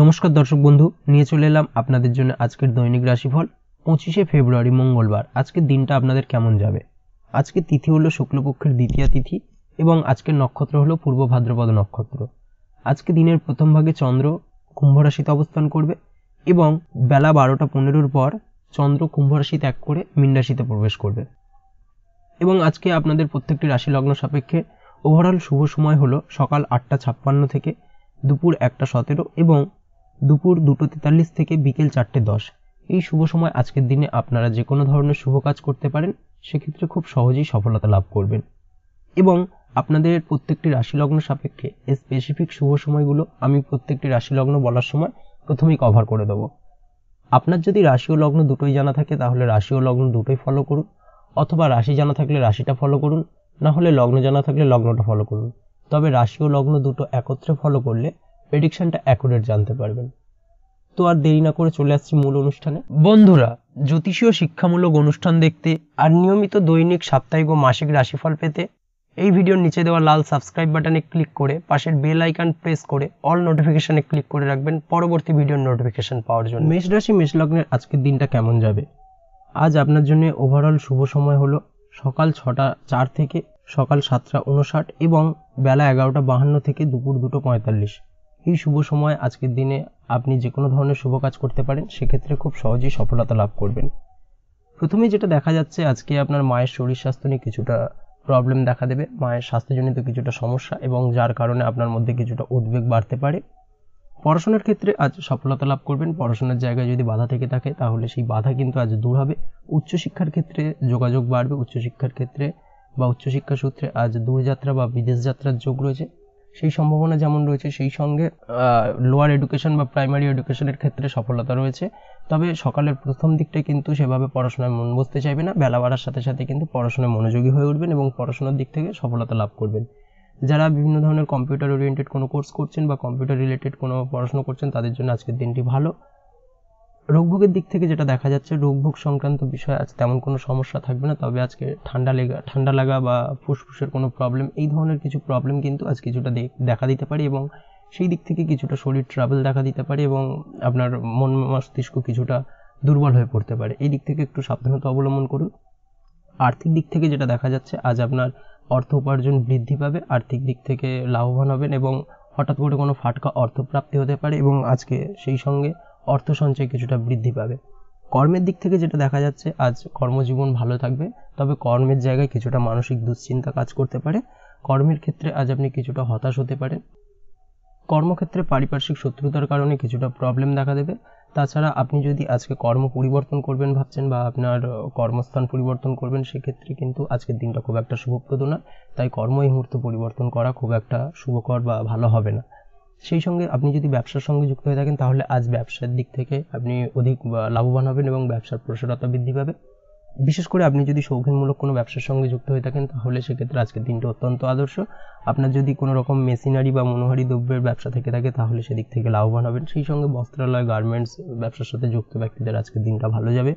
নমস্কার দর্শক বন্ধু নিয়ে চলে এলাম আপনাদের জন্য আজকের দৈনিক রাশিফল পঁচিশে ফেব্রুয়ারি মঙ্গলবার আজকের দিনটা আপনাদের কেমন যাবে আজকে তিথি হলো শুক্লপক্ষের দ্বিতীয় তিথি এবং আজকের নক্ষত্র হলো পূর্ব ভাদ্রপদ নক্ষত্র আজকে দিনের প্রথম ভাগে চন্দ্র কুম্ভ রাশিতে অবস্থান করবে এবং বেলা বারোটা পনেরোর পর চন্দ্র কুম্ভ রাশি ত্যাগ করে মীন রাশিতে প্রবেশ করবে এবং আজকে আপনাদের প্রত্যেকটি রাশি লগ্ন সাপেক্ষে ওভারঅল শুভ সময় হলো সকাল আটটা ছাপ্পান্ন থেকে দুপুর একটা সতেরো এবং দুপুর দুটো তেতাল্লিশ থেকে বিকেল চারটে দশ এই শুভ সময় আজকের দিনে আপনারা যে কোনো ধরনের শুভ কাজ করতে পারেন সেক্ষেত্রে খুব সহজেই সফলতা লাভ করবেন এবং আপনাদের প্রত্যেকটি রাশিলগ্ন সাপেক্ষে স্পেসিফিক শুভ সময়গুলো আমি প্রত্যেকটি রাশিলগ্ন বলার সময় প্রথমেই কভার করে দেব আপনার যদি রাশি ও লগ্ন দুটোই জানা থাকে তাহলে রাশি ও লগ্ন দুটোই ফলো করুন অথবা রাশি জানা থাকলে রাশিটা ফলো করুন না হলে লগ্ন জানা থাকলে লগ্নটা ফলো করুন তবে রাশি ও লগ্ন দুটো একত্রে ফলো করলে প্রেডিকশনটা অ্যাকুরেট জানতে পারবেন তো আর দেরি না করে চলে আসছি মূল অনুষ্ঠানে বন্ধুরা জ্যোতিষীয় শিক্ষামূলক অনুষ্ঠান দেখতে আর নিয়মিত দৈনিক সাপ্তাহিক ও মাসিক রাশিফল পেতে এই ভিডিওর নিচে দেওয়া লাল সাবস্ক্রাইব বাটনে ক্লিক করে পাশের বেল আইকন প্রেস করে অল নোটিফিকেশনে ক্লিক করে রাখবেন পরবর্তী ভিডিওর নোটিফিকেশন পাওয়ার জন্য মেষ রাশি মেষ লগ্নের আজকের দিনটা কেমন যাবে আজ আপনার জন্য ওভারঅল শুভ সময় হলো সকাল ছটা চার থেকে সকাল সাতটা উনষাট এবং বেলা এগারোটা বাহান্ন থেকে দুপুর দুটো পঁয়তাল্লিশ এই শুভ সময় আজকের দিনে আপনি যে কোনো ধরনের শুভ কাজ করতে পারেন সেক্ষেত্রে খুব সহজেই সফলতা লাভ করবেন প্রথমেই যেটা দেখা যাচ্ছে আজকে আপনার মায়ের শরীর স্বাস্থ্য নিয়ে কিছুটা প্রবলেম দেখা দেবে মায়ের স্বাস্থ্যজনিত কিছুটা সমস্যা এবং যার কারণে আপনার মধ্যে কিছুটা উদ্বেগ বাড়তে পারে পড়াশোনার ক্ষেত্রে আজ সফলতা লাভ করবেন পড়াশোনার জায়গায় যদি বাধা থেকে থাকে তাহলে সেই বাধা কিন্তু আজ দূর হবে উচ্চশিক্ষার ক্ষেত্রে যোগাযোগ বাড়বে উচ্চশিক্ষার ক্ষেত্রে বা উচ্চশিক্ষা সূত্রে আজ দূরযাত্রা বা বিদেশ যাত্রার যোগ রয়েছে সেই সম্ভাবনা যেমন রয়েছে সেই সঙ্গে লোয়ার এডুকেশন বা প্রাইমারি এডুকেশনের ক্ষেত্রে সফলতা রয়েছে তবে সকালের প্রথম দিকটায় কিন্তু সেভাবে পড়াশোনায় মন বসতে চাইবে না বেলা বাড়ার সাথে সাথে কিন্তু পড়াশোনায় মনোযোগী হয়ে উঠবেন এবং পড়াশোনার দিক থেকে সফলতা লাভ করবেন যারা বিভিন্ন ধরনের কম্পিউটার ওরিয়েন্টেড কোনো কোর্স করছেন বা কম্পিউটার রিলেটেড কোনো পড়াশোনা করছেন তাদের জন্য আজকের দিনটি ভালো রোগভোগের দিক থেকে যেটা দেখা যাচ্ছে রোগভোগ সংক্রান্ত বিষয়ে আজ তেমন কোনো সমস্যা থাকবে না তবে আজকে ঠান্ডা লেগা ঠান্ডা লাগা বা ফুসফুসের কোনো প্রবলেম এই ধরনের কিছু প্রবলেম কিন্তু আজ কিছুটা দেখা দিতে পারে এবং সেই দিক থেকে কিছুটা শরীর ট্রাভেল দেখা দিতে পারে এবং আপনার মন মস্তিষ্ক কিছুটা দুর্বল হয়ে পড়তে পারে এই দিক থেকে একটু সাবধানতা অবলম্বন করুন আর্থিক দিক থেকে যেটা দেখা যাচ্ছে আজ আপনার অর্থ উপার্জন বৃদ্ধি পাবে আর্থিক দিক থেকে লাভবান হবেন এবং হঠাৎ করে কোনো ফাটকা অর্থপ্রাপ্তি হতে পারে এবং আজকে সেই সঙ্গে অর্থ সঞ্চয় কিছুটা বৃদ্ধি পাবে কর্মের দিক থেকে যেটা দেখা যাচ্ছে আজ কর্মজীবন ভালো থাকবে তবে কর্মের জায়গায় কিছুটা মানসিক দুশ্চিন্তা কাজ করতে পারে কর্মের ক্ষেত্রে আজ আপনি কিছুটা হতাশ হতে পারেন কর্মক্ষেত্রে পারিপার্শ্বিক শত্রুতার কারণে কিছুটা প্রবলেম দেখা দেবে তাছাড়া আপনি যদি আজকে কর্ম পরিবর্তন করবেন ভাবছেন বা আপনার কর্মস্থান পরিবর্তন করবেন সেক্ষেত্রে কিন্তু আজকের দিনটা খুব একটা শুভপ্রদ না তাই কর্ম এই মুহূর্তে পরিবর্তন করা খুব একটা শুভকর বা ভালো হবে না সেই সঙ্গে আপনি যদি ব্যবসার সঙ্গে যুক্ত হয়ে থাকেন তাহলে আজ ব্যবসার দিক থেকে আপনি অধিক লাভবান হবেন এবং ব্যবসার প্রসারতা বৃদ্ধি পাবে বিশেষ করে আপনি যদি শৌখিনমূলক কোনো ব্যবসার সঙ্গে যুক্ত হয়ে থাকেন তাহলে সেক্ষেত্রে আজকের দিনটা অত্যন্ত আদর্শ আপনার যদি কোনো রকম মেশিনারি বা মনোহারি দ্রব্যের ব্যবসা থেকে থাকে তাহলে সেদিক থেকে লাভবান হবেন সেই সঙ্গে বস্ত্রালয় গার্মেন্টস ব্যবসার সাথে যুক্ত ব্যক্তিদের আজকের দিনটা ভালো যাবে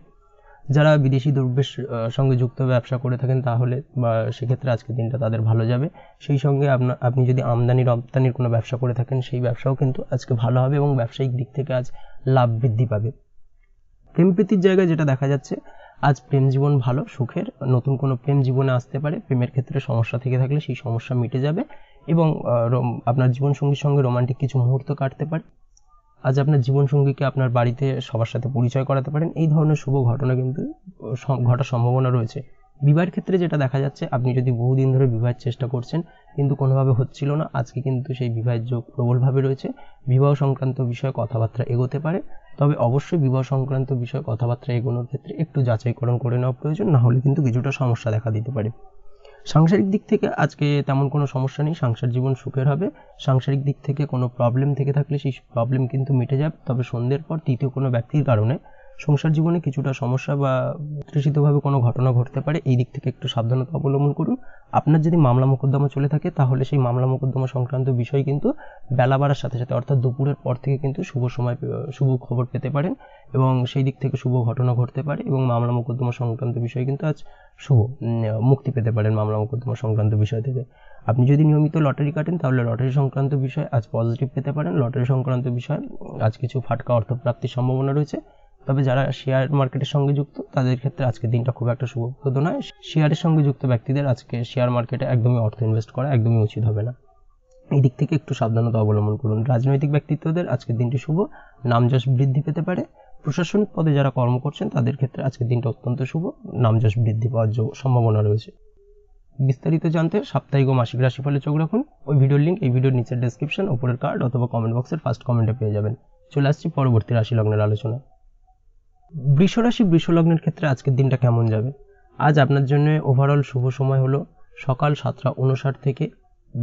যারা বিদেশি দ্রব্যের সঙ্গে যুক্ত ব্যবসা করে থাকেন তাহলে বা সেক্ষেত্রে আজকের দিনটা তাদের ভালো যাবে সেই সঙ্গে আপনার আপনি যদি আমদানি রপ্তানির কোনো ব্যবসা করে থাকেন সেই ব্যবসাও কিন্তু আজকে ভালো হবে এবং ব্যবসায়িক দিক থেকে আজ লাভ বৃদ্ধি পাবে প্রেম জায়গায় যেটা দেখা যাচ্ছে আজ প্রেম জীবন ভালো সুখের নতুন কোনো প্রেম জীবনে আসতে পারে প্রেমের ক্ষেত্রে সমস্যা থেকে থাকলে সেই সমস্যা মিটে যাবে এবং আপনার জীবনসঙ্গীর সঙ্গে রোমান্টিক কিছু মুহূর্ত কাটতে পারে আজ আপনার জীবনসঙ্গীকে আপনার বাড়িতে সবার সাথে পরিচয় করাতে পারেন এই ধরনের শুভ ঘটনা কিন্তু ঘটার সম্ভাবনা রয়েছে বিবাহের ক্ষেত্রে যেটা দেখা যাচ্ছে আপনি যদি বহুদিন ধরে বিবাহের চেষ্টা করছেন কিন্তু কোনোভাবে হচ্ছিল না আজকে কিন্তু সেই বিবাহের যোগ প্রবলভাবে রয়েছে বিবাহ সংক্রান্ত বিষয়ে কথাবার্তা এগোতে পারে তবে অবশ্যই বিবাহ সংক্রান্ত বিষয়ে কথাবার্তা এগোনোর ক্ষেত্রে একটু যাচাইকরণ করে নেওয়া প্রয়োজন না হলে কিন্তু কিছুটা সমস্যা দেখা দিতে পারে সাংসারিক দিক থেকে আজকে তেমন কোনো সমস্যা নেই সংসার জীবন সুখের হবে সাংসারিক দিক থেকে কোনো প্রবলেম থেকে থাকলে সেই প্রবলেম কিন্তু মিটে যাবে তবে সন্ধ্যের পর তৃতীয় কোনো ব্যক্তির কারণে সংসার জীবনে কিছুটা সমস্যা বা তৃষিতভাবে কোনো ঘটনা ঘটতে পারে এই দিক থেকে একটু সাবধানতা অবলম্বন করুন আপনার যদি মামলা মোকদ্দমা চলে থাকে তাহলে সেই মামলা মোকদ্দমা সংক্রান্ত বিষয় কিন্তু বেলা বাড়ার সাথে সাথে অর্থাৎ দুপুরের পর থেকে কিন্তু শুভ সময় শুভ খবর পেতে পারেন এবং সেই দিক থেকে শুভ ঘটনা ঘটতে পারে এবং মামলা মোকদ্দমা সংক্রান্ত বিষয় কিন্তু আজ শুভ মুক্তি পেতে পারেন মামলা মোকদ্দমা সংক্রান্ত বিষয় থেকে আপনি যদি নিয়মিত লটারি কাটেন তাহলে লটারি সংক্রান্ত বিষয় আজ পজিটিভ পেতে পারেন লটারি সংক্রান্ত বিষয় আজ কিছু ফাটকা অর্থপ্রাপ্তির সম্ভাবনা রয়েছে তবে যারা শেয়ার মার্কেটের সঙ্গে যুক্ত তাদের ক্ষেত্রে আজকে দিনটা খুব একটা শুভপ্রদ নয় শেয়ারের সঙ্গে যুক্ত ব্যক্তিদের আজকে শেয়ার মার্কেটে একদমই অর্থ ইনভেস্ট করা একদমই উচিত হবে না এই দিক থেকে একটু সাবধানতা অবলম্বন করুন রাজনৈতিক ব্যক্তিত্বদের আজকের দিনটি শুভ নামযশ বৃদ্ধি পেতে পারে প্রশাসনিক পদে যারা কর্ম করছেন তাদের ক্ষেত্রে আজকের দিনটা অত্যন্ত শুভ নামযশ বৃদ্ধি পাওয়ার সম্ভাবনা রয়েছে বিস্তারিত জানতে সাপ্তাহিক ও মাসিক রাশিফলে চোখ রাখুন ওই ভিডিওর লিঙ্ক এই ভিডিওর নিচের ডেসক্রিপশন ওপরের কার্ড অথবা কমেন্ট বক্সের ফার্স্ট কমেন্টে পেয়ে যাবেন চলে আসছি পরবর্তী রাশি লগ্নের আলোচনা বৃষরাশি বৃষলগ্নের ক্ষেত্রে আজকের দিনটা কেমন যাবে আজ আপনার জন্য ওভারঅল শুভ সময় হলো সকাল সাতটা উনষাট থেকে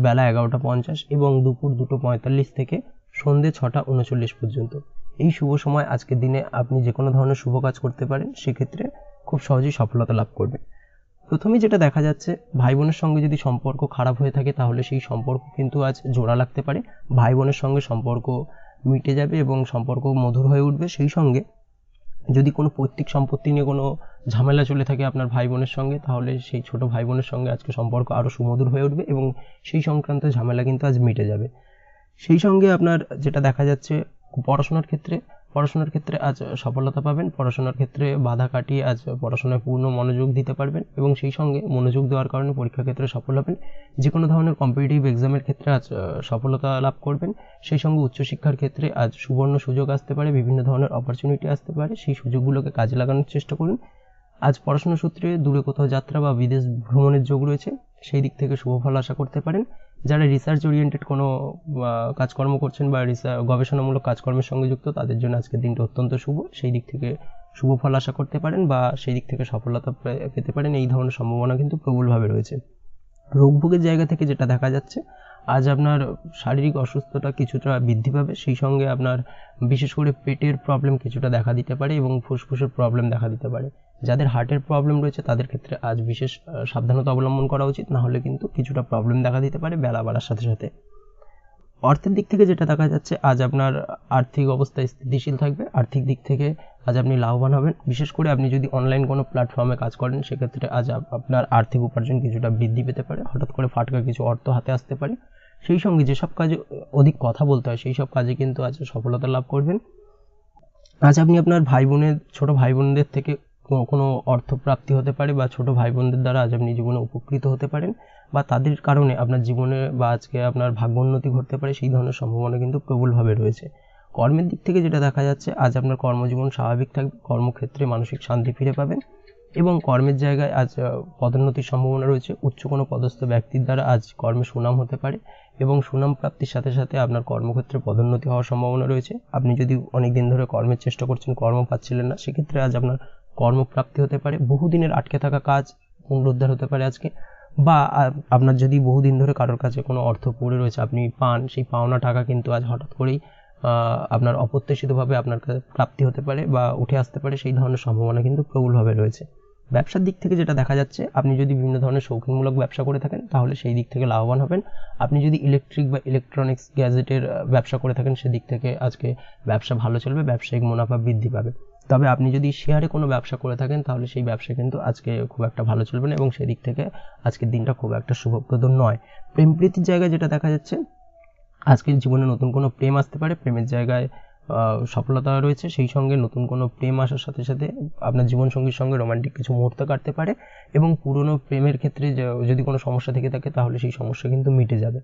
বেলা এগারোটা পঞ্চাশ এবং দুপুর দুটো পঁয়তাল্লিশ থেকে সন্ধে ছটা উনচল্লিশ পর্যন্ত এই শুভ সময় আজকের দিনে আপনি যে কোনো ধরনের শুভ কাজ করতে পারেন সেক্ষেত্রে খুব সহজেই সফলতা লাভ করবেন প্রথমেই যেটা দেখা যাচ্ছে ভাই বোনের সঙ্গে যদি সম্পর্ক খারাপ হয়ে থাকে তাহলে সেই সম্পর্ক কিন্তু আজ জোড়া লাগতে পারে ভাই বোনের সঙ্গে সম্পর্ক মিটে যাবে এবং সম্পর্ক মধুর হয়ে উঠবে সেই সঙ্গে যদি কোনো পৈতৃক সম্পত্তি নিয়ে কোনো ঝামেলা চলে থাকে আপনার ভাই বোনের সঙ্গে তাহলে সেই ছোট ভাই বোনের সঙ্গে আজকে সম্পর্ক আরও সুমধুর হয়ে উঠবে এবং সেই সংক্রান্ত ঝামেলা কিন্তু আজ মিটে যাবে সেই সঙ্গে আপনার যেটা দেখা যাচ্ছে পড়াশোনার ক্ষেত্রে পড়াশোনার ক্ষেত্রে আজ সফলতা পাবেন পড়াশোনার ক্ষেত্রে বাধা কাটিয়ে আজ পড়াশোনায় পূর্ণ মনোযোগ দিতে পারবেন এবং সেই সঙ্গে মনোযোগ দেওয়ার কারণে পরীক্ষা ক্ষেত্রে সফল হবেন যে কোনো ধরনের কম্পিটিটিভ এক্সামের ক্ষেত্রে আজ সফলতা লাভ করবেন সেই সঙ্গে উচ্চশিক্ষার ক্ষেত্রে আজ সুবর্ণ সুযোগ আসতে পারে বিভিন্ন ধরনের অপরচুনিটি আসতে পারে সেই সুযোগগুলোকে কাজে লাগানোর চেষ্টা করুন আজ পড়াশোনা সূত্রে দূরে কোথাও যাত্রা বা বিদেশ ভ্রমণের যোগ রয়েছে সেই দিক থেকে শুভ ফল আশা করতে পারেন যারা রিসার্চ ওরিয়েন্টেড কোনো কাজকর্ম করছেন বা গবেষণামূলক কাজকর্মের সঙ্গে যুক্ত তাদের জন্য আজকের দিনটা অত্যন্ত শুভ সেই দিক থেকে শুভ ফল আশা করতে পারেন বা সেই দিক থেকে সফলতা পেতে পারেন এই ধরনের সম্ভাবনা কিন্তু প্রবলভাবে রয়েছে রোগভোগের জায়গা থেকে যেটা দেখা যাচ্ছে আজ আপনার শারীরিক অসুস্থতা কিছুটা বৃদ্ধি পাবে সেই সঙ্গে আপনার বিশেষ করে পেটের প্রবলেম কিছুটা দেখা দিতে পারে এবং ফুসফুসের প্রবলেম দেখা দিতে পারে যাদের হার্টের প্রবলেম রয়েছে তাদের ক্ষেত্রে আজ বিশেষ সাবধানতা অবলম্বন করা উচিত না হলে কিন্তু কিছুটা প্রবলেম দেখা দিতে পারে বেলা বাড়ার সাথে সাথে অর্থের দিক থেকে যেটা দেখা যাচ্ছে আজ আপনার আর্থিক অবস্থা স্থিতিশীল থাকবে আর্থিক দিক থেকে আজ আপনি লাভবান হবেন বিশেষ করে আপনি যদি অনলাইন কোনো প্ল্যাটফর্মে কাজ করেন সেক্ষেত্রে আজ আপনার আর্থিক উপার্জন কিছুটা বৃদ্ধি পেতে পারে হঠাৎ করে ফাটকা কিছু অর্থ হাতে আসতে পারে সেই সঙ্গে যেসব কাজে অধিক কথা বলতে হয় সেই সব কাজে কিন্তু আজ সফলতা লাভ করবেন আজ আপনি আপনার ভাই বোনের ছোটো ভাই বোনদের থেকে কোনো অর্থপ্রাপ্তি হতে পারে বা ছোট ভাই বোনদের দ্বারা আজ আপনি জীবনে উপকৃত হতে পারেন বা তাদের কারণে আপনার জীবনে বা আজকে আপনার ভাগ্যোন্নতি ঘটতে পারে সেই ধরনের সম্ভাবনা কিন্তু প্রবলভাবে রয়েছে কর্মের দিক থেকে যেটা দেখা যাচ্ছে আজ আপনার কর্মজীবন স্বাভাবিক থাকবে কর্মক্ষেত্রে মানসিক শান্তি ফিরে পাবেন এবং কর্মের জায়গায় আজ পদোন্নতির সম্ভাবনা রয়েছে উচ্চ কোনো পদস্থ ব্যক্তির দ্বারা আজ কর্মে সুনাম হতে পারে এবং সুনাম প্রাপ্তির সাথে সাথে আপনার কর্মক্ষেত্রে পদোন্নতি হওয়ার সম্ভাবনা রয়েছে আপনি যদি অনেক দিন ধরে কর্মের চেষ্টা করছেন কর্ম পাচ্ছিলেন না সেক্ষেত্রে আজ আপনার কর্মপ্রাপ্তি হতে পারে বহুদিনের আটকে থাকা কাজ পুনরুদ্ধার হতে পারে আজকে বা আপনার যদি বহুদিন ধরে কারোর কাছে কোনো অর্থ পড়ে রয়েছে আপনি পান সেই পাওনা টাকা কিন্তু আজ হঠাৎ করেই আপনার অপ্রত্যাশিতভাবে আপনার প্রাপ্তি হতে পারে বা উঠে আসতে পারে সেই ধরনের সম্ভাবনা কিন্তু প্রবলভাবে রয়েছে ব্যবসার দিক থেকে যেটা দেখা যাচ্ছে আপনি যদি বিভিন্ন ধরনের শৌখিনমূলক ব্যবসা করে থাকেন তাহলে সেই দিক থেকে লাভবান হবেন আপনি যদি ইলেকট্রিক বা ইলেকট্রনিক্স গ্যাজেটের ব্যবসা করে থাকেন সেদিক থেকে আজকে ব্যবসা ভালো চলবে ব্যবসায়িক মুনাফা বৃদ্ধি পাবে তবে আপনি যদি শেয়ারে কোনো ব্যবসা করে থাকেন তাহলে সেই ব্যবসা কিন্তু আজকে খুব একটা ভালো চলবে না এবং সেদিক থেকে আজকের দিনটা খুব একটা শুভপ্রদ নয় প্রেমপ্রীতির জায়গায় যেটা দেখা যাচ্ছে আজকের জীবনে নতুন কোনো প্রেম আসতে পারে প্রেমের জায়গায় সফলতা রয়েছে সেই সঙ্গে নতুন কোনো প্রেম আসার সাথে সাথে আপনার জীবনসঙ্গীর সঙ্গে রোমান্টিক কিছু মুহূর্ত কাটতে পারে এবং পুরনো প্রেমের ক্ষেত্রে যদি কোনো সমস্যা থেকে থাকে তাহলে সেই সমস্যা কিন্তু মিটে যাবে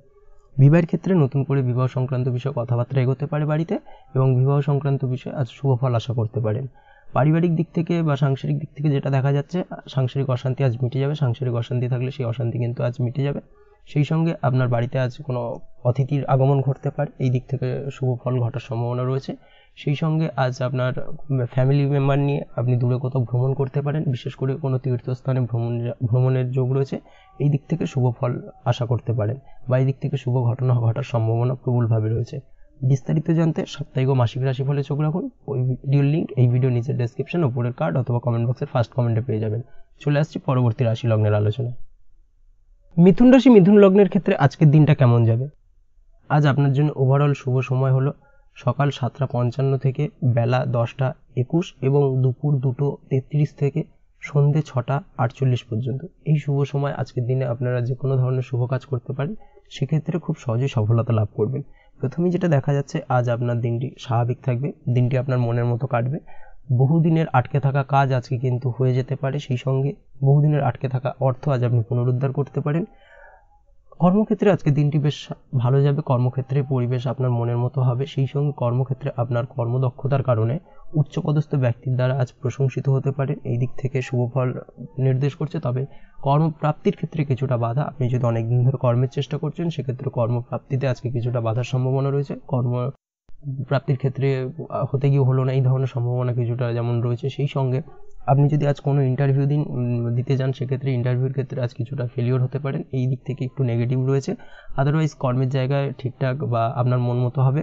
বিবাহের ক্ষেত্রে নতুন করে বিবাহ সংক্রান্ত বিষয়ে কথাবার্তা এগোতে পারে বাড়িতে এবং বিবাহ সংক্রান্ত বিষয়ে আজ শুভ ফল আশা করতে পারেন পারিবারিক দিক থেকে বা সাংসারিক দিক থেকে যেটা দেখা যাচ্ছে সাংসারিক অশান্তি আজ মিটে যাবে সাংসারিক অশান্তি থাকলে সেই অশান্তি কিন্তু আজ মিটে যাবে সেই সঙ্গে আপনার বাড়িতে আজ কোনো অতিথির আগমন ঘটতে পারে এই দিক থেকে শুভ ফল ঘটার সম্ভাবনা রয়েছে সেই সঙ্গে আজ আপনার ফ্যামিলি মেম্বার নিয়ে আপনি দূরে কোথাও ভ্রমণ করতে পারেন বিশেষ করে কোনো তীর্থস্থানে ভ্রমণ ভ্রমণের যোগ রয়েছে এই দিক থেকে শুভ ফল আশা করতে পারেন বা এই দিক থেকে শুভ ঘটনা ঘটার সম্ভাবনা প্রবলভাবে রয়েছে বিস্তারিত জানতে সাপ্তাহিক ও মাসিক রাশি ফলে চোখ রাখুন ওই ভিডিওর লিঙ্ক এই ভিডিও নিচের ডেসক্রিপশন ওপরের কার্ড অথবা কমেন্ট বক্সের ফার্স্ট কমেন্টে পেয়ে যাবেন চলে আসছি পরবর্তী রাশি লগ্নের আলোচনায় মিথুন রাশি মিথুন লগ্নের ক্ষেত্রে আজকের দিনটা কেমন যাবে আজ আপনার জন্য ওভারঅল শুভ সময় হলো সকাল সাতটা পঞ্চান্ন থেকে বেলা দশটা একুশ এবং দুপুর দুটো তেত্রিশ থেকে সন্ধে ছটা আটচল্লিশ পর্যন্ত এই শুভ সময় আজকের দিনে আপনারা যে কোনো ধরনের শুভ কাজ করতে পারেন সেক্ষেত্রে খুব সহজেই সফলতা লাভ করবেন প্রথমেই যেটা দেখা যাচ্ছে আজ আপনার দিনটি স্বাভাবিক থাকবে দিনটি আপনার মনের মতো কাটবে বহুদিনের আটকে থাকা কাজ আজকে কিন্তু হয়ে যেতে পারে সেই সঙ্গে বহুদিনের আটকে থাকা অর্থ আজ আপনি পুনরুদ্ধার করতে পারেন কর্মক্ষেত্রে আজকে দিনটি বেশ ভালো যাবে কর্মক্ষেত্রে পরিবেশ আপনার মনের মতো হবে সেই সঙ্গে কর্মক্ষেত্রে আপনার কর্মদক্ষতার কারণে উচ্চপদস্থ ব্যক্তির দ্বারা আজ প্রশংসিত হতে পারে এই দিক থেকে শুভ ফল নির্দেশ করছে তবে কর্মপ্রাপ্তির ক্ষেত্রে কিছুটা বাধা আপনি যদি অনেকদিন ধরে কর্মের চেষ্টা করছেন সেক্ষেত্রে কর্মপ্রাপ্তিতে আজকে কিছুটা বাধার সম্ভাবনা রয়েছে কর্ম প্রাপ্তির ক্ষেত্রে হতে গিয়ে হলো না এই ধরনের সম্ভাবনা কিছুটা যেমন রয়েছে সেই সঙ্গে আপনি যদি আজ কোনো ইন্টারভিউ দিন দিতে যান সেক্ষেত্রে ইন্টারভিউর ক্ষেত্রে আজ কিছুটা ফেলিওর হতে পারেন এই দিক থেকে একটু নেগেটিভ রয়েছে আদারওয়াইজ কর্মের জায়গায় ঠিকঠাক বা আপনার মন মতো হবে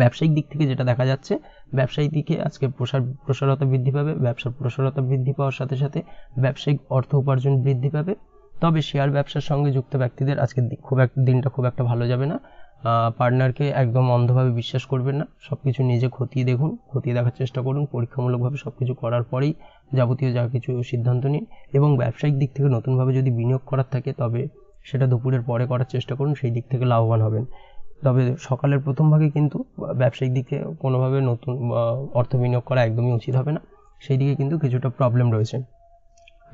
ব্যবসায়িক দিক থেকে যেটা দেখা যাচ্ছে ব্যবসায়িক দিকে আজকে প্রসার প্রসারতা বৃদ্ধি পাবে ব্যবসার প্রসারতা বৃদ্ধি পাওয়ার সাথে সাথে ব্যবসায়িক অর্থ উপার্জন বৃদ্ধি পাবে তবে শেয়ার ব্যবসার সঙ্গে যুক্ত ব্যক্তিদের আজকে খুব এক দিনটা খুব একটা ভালো যাবে না পার্টনারকে একদম অন্ধভাবে বিশ্বাস করবেন না সব কিছু নিজে খতিয়ে দেখুন খতিয়ে দেখার চেষ্টা করুন পরীক্ষামূলকভাবে সব কিছু করার পরেই যাবতীয় যা কিছু সিদ্ধান্ত নিন এবং ব্যবসায়িক দিক থেকে নতুনভাবে যদি বিনিয়োগ করার থাকে তবে সেটা দুপুরের পরে করার চেষ্টা করুন সেই দিক থেকে লাভবান হবেন তবে সকালের প্রথম ভাগে কিন্তু ব্যবসায়িক দিকে কোনোভাবে নতুন অর্থ বিনিয়োগ করা একদমই উচিত হবে না সেই দিকে কিন্তু কিছুটা প্রবলেম রয়েছে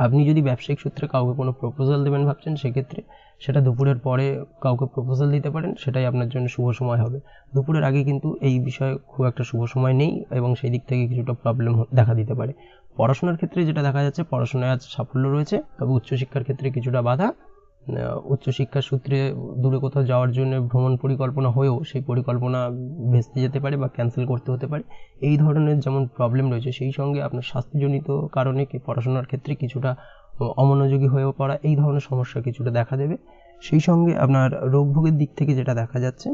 আপনি যদি ব্যবসায়িক সূত্রে কাউকে কোনো প্রপোজাল দেবেন ভাবছেন সেক্ষেত্রে সেটা দুপুরের পরে কাউকে প্রপোজাল দিতে পারেন সেটাই আপনার জন্য শুভ সময় হবে দুপুরের আগে কিন্তু এই বিষয়ে খুব একটা শুভ সময় নেই এবং সেই দিক থেকে কিছুটা প্রবলেম দেখা দিতে পারে পড়াশোনার ক্ষেত্রে যেটা দেখা যাচ্ছে পড়াশোনায় আজ সাফল্য রয়েছে তবে উচ্চশিক্ষার ক্ষেত্রে কিছুটা বাধা উচ্চশিক্ষার সূত্রে দূরে কোথাও যাওয়ার জন্য ভ্রমণ পরিকল্পনা হয়েও সেই পরিকল্পনা ভেস্তে যেতে পারে বা ক্যান্সেল করতে হতে পারে এই ধরনের যেমন প্রবলেম রয়েছে সেই সঙ্গে আপনার স্বাস্থ্যজনিত কারণে পড়াশোনার ক্ষেত্রে কিছুটা অমনোযোগী হয়েও পড়া এই ধরনের সমস্যা কিছুটা দেখা দেবে সেই সঙ্গে আপনার রোগভোগের দিক থেকে যেটা দেখা যাচ্ছে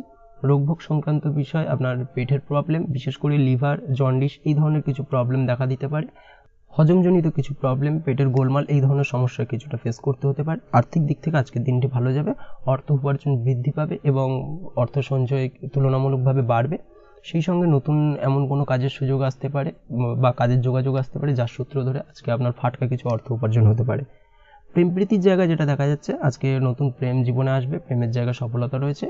রোগভোগ সংক্রান্ত বিষয় আপনার পেটের প্রবলেম বিশেষ করে লিভার জন্ডিস এই ধরনের কিছু প্রবলেম দেখা দিতে পারে হজমজনিত কিছু প্রবলেম পেটের গোলমাল এই ধরনের সমস্যা কিছুটা ফেস করতে হতে পারে আর্থিক দিক থেকে আজকের দিনটি ভালো যাবে অর্থ উপার্জন বৃদ্ধি পাবে এবং অর্থ সঞ্চয় তুলনামূলকভাবে বাড়বে সেই সঙ্গে নতুন এমন কোনো কাজের সুযোগ আসতে পারে বা কাজের যোগাযোগ আসতে পারে যার সূত্র ধরে আজকে আপনার ফাটকা কিছু অর্থ উপার্জন হতে পারে প্রেম প্রীতির জায়গায় যেটা দেখা যাচ্ছে আজকে নতুন প্রেম জীবনে আসবে প্রেমের জায়গায় সফলতা রয়েছে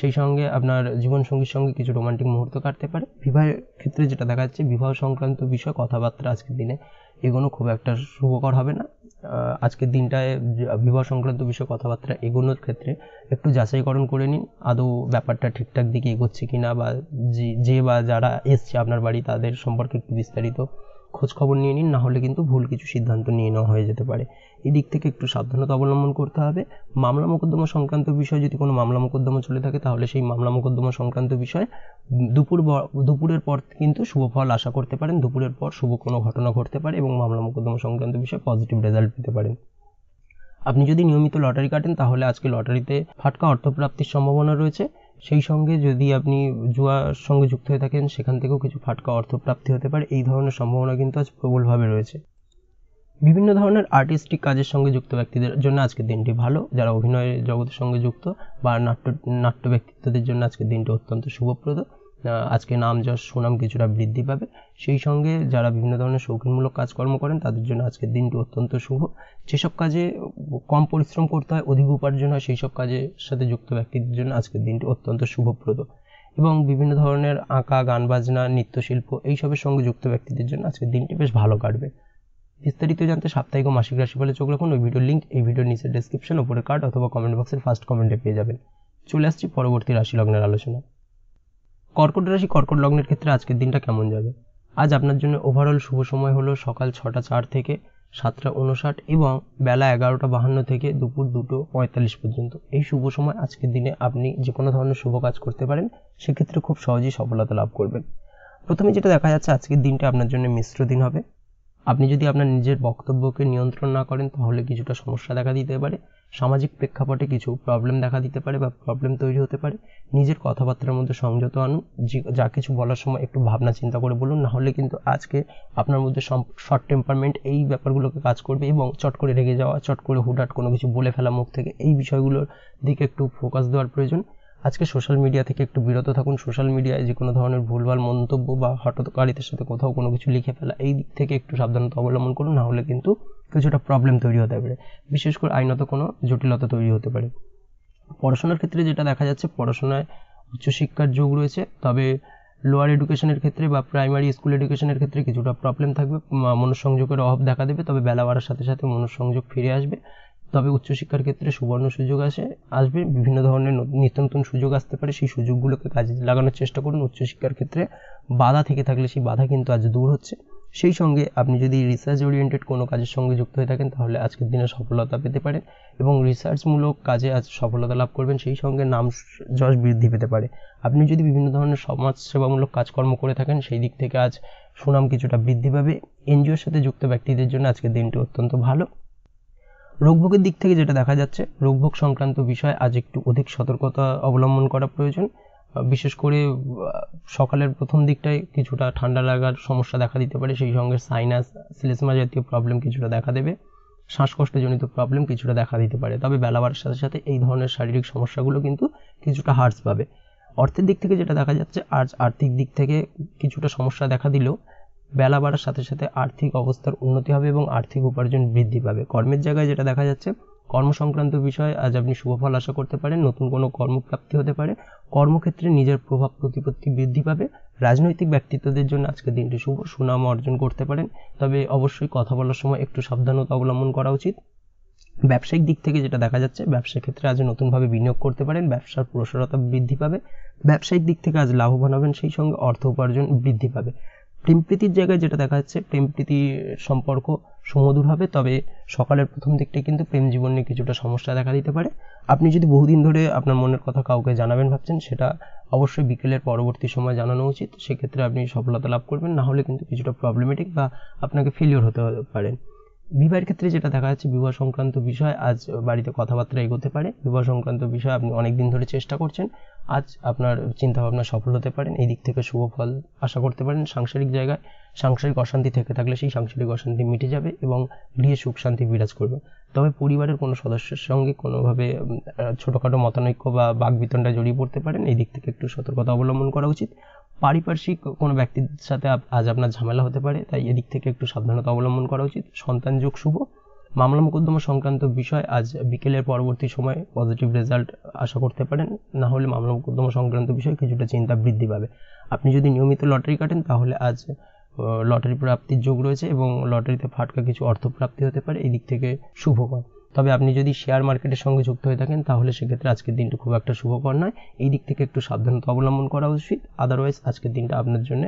সেই সঙ্গে আপনার জীবনসঙ্গীর সঙ্গে কিছু রোমান্টিক মুহূর্ত কাটতে পারে বিবাহের ক্ষেত্রে যেটা দেখা যাচ্ছে বিবাহ সংক্রান্ত বিষয় কথাবার্তা আজকের দিনে এগোনো খুব একটা শুভকর হবে না আজকের দিনটায় বিবাহ সংক্রান্ত বিষয়ে কথাবার্তা এগোনোর ক্ষেত্রে একটু যাচাইকরণ করে নিন আদৌ ব্যাপারটা ঠিকঠাক দিকে এগোচ্ছে কিনা বা যে বা যারা এসছে আপনার বাড়ি তাদের সম্পর্কে একটু বিস্তারিত খোঁজখবর নিয়ে নিন না হলে কিন্তু ভুল কিছু সিদ্ধান্ত নিয়ে নেওয়া হয়ে যেতে পারে এই দিক থেকে একটু সাবধানতা অবলম্বন করতে হবে মামলা মোকদ্দমা সংক্রান্ত বিষয় যদি কোনো মামলা মোকদ্দমা চলে থাকে তাহলে সেই মামলা মোকদ্দমা সংক্রান্ত বিষয় দুপুর দুপুরের পর কিন্তু শুভ ফল আশা করতে পারেন দুপুরের পর শুভ কোনো ঘটনা ঘটতে পারে এবং মামলা মোকদ্দমা সংক্রান্ত বিষয়ে পজিটিভ রেজাল্ট পেতে পারেন আপনি যদি নিয়মিত লটারি কাটেন তাহলে আজকে লটারিতে ফাটকা অর্থপ্রাপ্তির সম্ভাবনা রয়েছে সেই সঙ্গে যদি আপনি জুয়ার সঙ্গে যুক্ত হয়ে থাকেন সেখান থেকেও কিছু ফাটকা অর্থপ্রাপ্তি হতে পারে এই ধরনের সম্ভাবনা কিন্তু আজ প্রবলভাবে রয়েছে বিভিন্ন ধরনের আর্টিস্টিক কাজের সঙ্গে যুক্ত ব্যক্তিদের জন্য আজকের দিনটি ভালো যারা অভিনয় জগতের সঙ্গে যুক্ত বা নাট্য নাট্য ব্যক্তিত্বদের জন্য আজকের দিনটি অত্যন্ত শুভপ্রদ আজকে নাম যশ সুনাম কিছুটা বৃদ্ধি পাবে সেই সঙ্গে যারা বিভিন্ন ধরনের শৌখিনমূলক কাজকর্ম করেন তাদের জন্য আজকের দিনটি অত্যন্ত শুভ যেসব কাজে কম পরিশ্রম করতে হয় অধিক উপার্জন হয় সেই সব কাজের সাথে যুক্ত ব্যক্তিদের জন্য আজকের দিনটি অত্যন্ত শুভপ্রদ এবং বিভিন্ন ধরনের আঁকা গান বাজনা নৃত্যশিল্প এইসবের সঙ্গে যুক্ত ব্যক্তিদের জন্য আজকের দিনটি বেশ ভালো কাটবে বিস্তারিত জানতে সাপ্তাহিক ও মাসিক বলে চোখ রাখুন ওই ভিডিও লিঙ্ক এই ভিডিওর নিচে ডেসক্রিপশন ওপরে কার্ড অথবা কমেন্ট বক্সের ফার্স্ট কমেন্টে পেয়ে যাবেন চলে আসছি পরবর্তী রাশি লগ্নের আলোচনা কর্কট রাশি কর্কট লগ্নের ক্ষেত্রে আজকের দিনটা কেমন যাবে আজ আপনার জন্য ওভারঅল শুভ সময় হলো সকাল ছটা চার থেকে সাতটা উনষাট এবং বেলা এগারোটা বাহান্ন থেকে দুপুর দুটো পঁয়তাল্লিশ পর্যন্ত এই শুভ সময় আজকের দিনে আপনি যে কোনো ধরনের শুভ কাজ করতে পারেন সেক্ষেত্রে খুব সহজেই সফলতা লাভ করবেন প্রথমে যেটা দেখা যাচ্ছে আজকের দিনটা আপনার জন্য মিশ্র দিন হবে আপনি যদি আপনার নিজের বক্তব্যকে নিয়ন্ত্রণ না করেন তাহলে কিছুটা সমস্যা দেখা দিতে পারে সামাজিক প্রেক্ষাপটে কিছু প্রবলেম দেখা দিতে পারে বা প্রবলেম তৈরি হতে পারে নিজের কথাবার্তার মধ্যে সংযত আনুন যা কিছু বলার সময় একটু ভাবনা চিন্তা করে বলুন নাহলে কিন্তু আজকে আপনার মধ্যে শর্ট টেম্পারমেন্ট এই ব্যাপারগুলোকে কাজ করবে এবং চট করে রেগে যাওয়া চট করে হুটহাট কোনো কিছু বলে ফেলা মুখ থেকে এই বিষয়গুলোর দিকে একটু ফোকাস দেওয়ার প্রয়োজন আজকে সোশ্যাল মিডিয়া থেকে একটু বিরত থাকুন সোশ্যাল মিডিয়ায় যে কোনো ধরনের ভুলভাল মন্তব্য বা হটকারিতার সাথে কোথাও কোনো কিছু লিখে ফেলা এই দিক থেকে একটু সাবধানতা অবলম্বন করুন না হলে কিন্তু কিছুটা প্রবলেম তৈরি হতে পারে বিশেষ করে আইনত কোনো জটিলতা তৈরি হতে পারে পড়াশোনার ক্ষেত্রে যেটা দেখা যাচ্ছে পড়াশোনায় উচ্চশিক্ষার যোগ রয়েছে তবে লোয়ার এডুকেশনের ক্ষেত্রে বা প্রাইমারি স্কুল এডুকেশনের ক্ষেত্রে কিছুটা প্রবলেম থাকবে মনোসংযোগের অভাব দেখা দেবে তবে বেলা বাড়ার সাথে সাথে মনোসংযোগ ফিরে আসবে তবে উচ্চশিক্ষার ক্ষেত্রে সুবর্ণ সুযোগ আসে আসবে বিভিন্ন ধরনের নিত্য নতুন সুযোগ আসতে পারে সেই সুযোগগুলোকে কাজে লাগানোর চেষ্টা করুন উচ্চশিক্ষার ক্ষেত্রে বাধা থেকে থাকলে সেই বাধা কিন্তু আজ দূর হচ্ছে সেই সঙ্গে আপনি যদি রিসার্চ ওরিয়েন্টেড কোনো কাজের সঙ্গে যুক্ত হয়ে থাকেন তাহলে আজকের দিনে সফলতা পেতে পারেন এবং রিসার্চমূলক কাজে আজ সফলতা লাভ করবেন সেই সঙ্গে নাম যশ বৃদ্ধি পেতে পারে আপনি যদি বিভিন্ন ধরনের সমাজসেবামূলক কাজকর্ম করে থাকেন সেই দিক থেকে আজ সুনাম কিছুটা বৃদ্ধি পাবে এনজিওর সাথে যুক্ত ব্যক্তিদের জন্য আজকের দিনটি অত্যন্ত ভালো রোগভোগের দিক থেকে যেটা দেখা যাচ্ছে রোগভোগ সংক্রান্ত বিষয়ে আজ একটু অধিক সতর্কতা অবলম্বন করা প্রয়োজন বিশেষ করে সকালের প্রথম দিকটায় কিছুটা ঠান্ডা লাগার সমস্যা দেখা দিতে পারে সেই সঙ্গে সাইনাস সিলেসমা জাতীয় প্রবলেম কিছুটা দেখা দেবে শ্বাসকষ্টজনিত প্রবলেম কিছুটা দেখা দিতে পারে তবে বেলা বাড়ার সাথে সাথে এই ধরনের শারীরিক সমস্যাগুলো কিন্তু কিছুটা হার্স পাবে অর্থের দিক থেকে যেটা দেখা যাচ্ছে আজ আর্থিক দিক থেকে কিছুটা সমস্যা দেখা দিলেও বেলা বাড়ার সাথে সাথে আর্থিক অবস্থার উন্নতি হবে এবং আর্থিক উপার্জন বৃদ্ধি পাবে কর্মের জায়গায় যেটা দেখা যাচ্ছে কর্ম সংক্রান্ত বিষয়ে আজ আপনি শুভফল আশা করতে পারেন নতুন কোনো কর্মপ্রাপ্তি হতে পারে কর্মক্ষেত্রে নিজের প্রভাব প্রতিপত্তি বৃদ্ধি পাবে রাজনৈতিক ব্যক্তিত্বদের জন্য আজকের দিনটি শুভ সুনাম অর্জন করতে পারেন তবে অবশ্যই কথা বলার সময় একটু সাবধানতা অবলম্বন করা উচিত ব্যবসায়িক দিক থেকে যেটা দেখা যাচ্ছে ব্যবসার ক্ষেত্রে আজ নতুনভাবে বিনিয়োগ করতে পারেন ব্যবসার প্রসারতা বৃদ্ধি পাবে ব্যবসায়িক দিক থেকে আজ লাভবান হবেন সেই সঙ্গে অর্থ উপার্জন বৃদ্ধি পাবে প্রেমপ্রীতির জায়গায় যেটা দেখা যাচ্ছে প্রেমপ্রীতির সম্পর্ক সুমধুর হবে তবে সকালের প্রথম দিকটা কিন্তু প্রেম জীবন নিয়ে কিছুটা সমস্যা দেখা দিতে পারে আপনি যদি বহুদিন ধরে আপনার মনের কথা কাউকে জানাবেন ভাবছেন সেটা অবশ্যই বিকেলের পরবর্তী সময় জানানো উচিত সেক্ষেত্রে আপনি সফলতা লাভ করবেন না হলে কিন্তু কিছুটা প্রবলেমেটিক বা আপনাকে ফেলিওর হতে পারেন বিবাহের ক্ষেত্রে যেটা দেখা যাচ্ছে বিবাহ সংক্রান্ত বিষয় আজ বাড়িতে কথাবার্তা এগোতে পারে বিবাহ সংক্রান্ত বিষয় আপনি অনেক দিন ধরে চেষ্টা করছেন আজ আপনার চিন্তাভাবনা সফল হতে পারেন এই দিক থেকে শুভ ফল আশা করতে পারেন সাংসারিক জায়গায় সাংসারিক অশান্তি থেকে থাকলে সেই সাংসারিক অশান্তি মিটে যাবে এবং গৃহে সুখ শান্তি বিরাজ করবে তবে পরিবারের কোনো সদস্যের সঙ্গে কোনোভাবে ছোটোখাটো মতানৈক্য বা বিতণ্ডা জড়িয়ে পড়তে পারেন এই দিক থেকে একটু সতর্কতা অবলম্বন করা উচিত পারিপার্শ্বিক কোনো ব্যক্তির সাথে আজ আপনার ঝামেলা হতে পারে তাই এদিক থেকে একটু সাবধানতা অবলম্বন করা উচিত সন্তান যোগ শুভ মামলা মোকদ্দমা সংক্রান্ত বিষয় আজ বিকেলের পরবর্তী সময়ে পজিটিভ রেজাল্ট আশা করতে পারেন না হলে মামলা মোকদ্দমা সংক্রান্ত বিষয় কিছুটা চিন্তা বৃদ্ধি পাবে আপনি যদি নিয়মিত লটারি কাটেন তাহলে আজ লটারি প্রাপ্তির যোগ রয়েছে এবং লটারিতে ফাটকা কিছু অর্থ প্রাপ্তি হতে পারে এই দিক থেকে শুভকর তবে আপনি যদি শেয়ার মার্কেটের সঙ্গে যুক্ত হয়ে থাকেন তাহলে সেক্ষেত্রে আজকের দিনটি খুব একটা শুভকর নয় এই দিক থেকে একটু সাবধানতা অবলম্বন করা উচিত আদারওয়াইজ আজকের দিনটা আপনার জন্য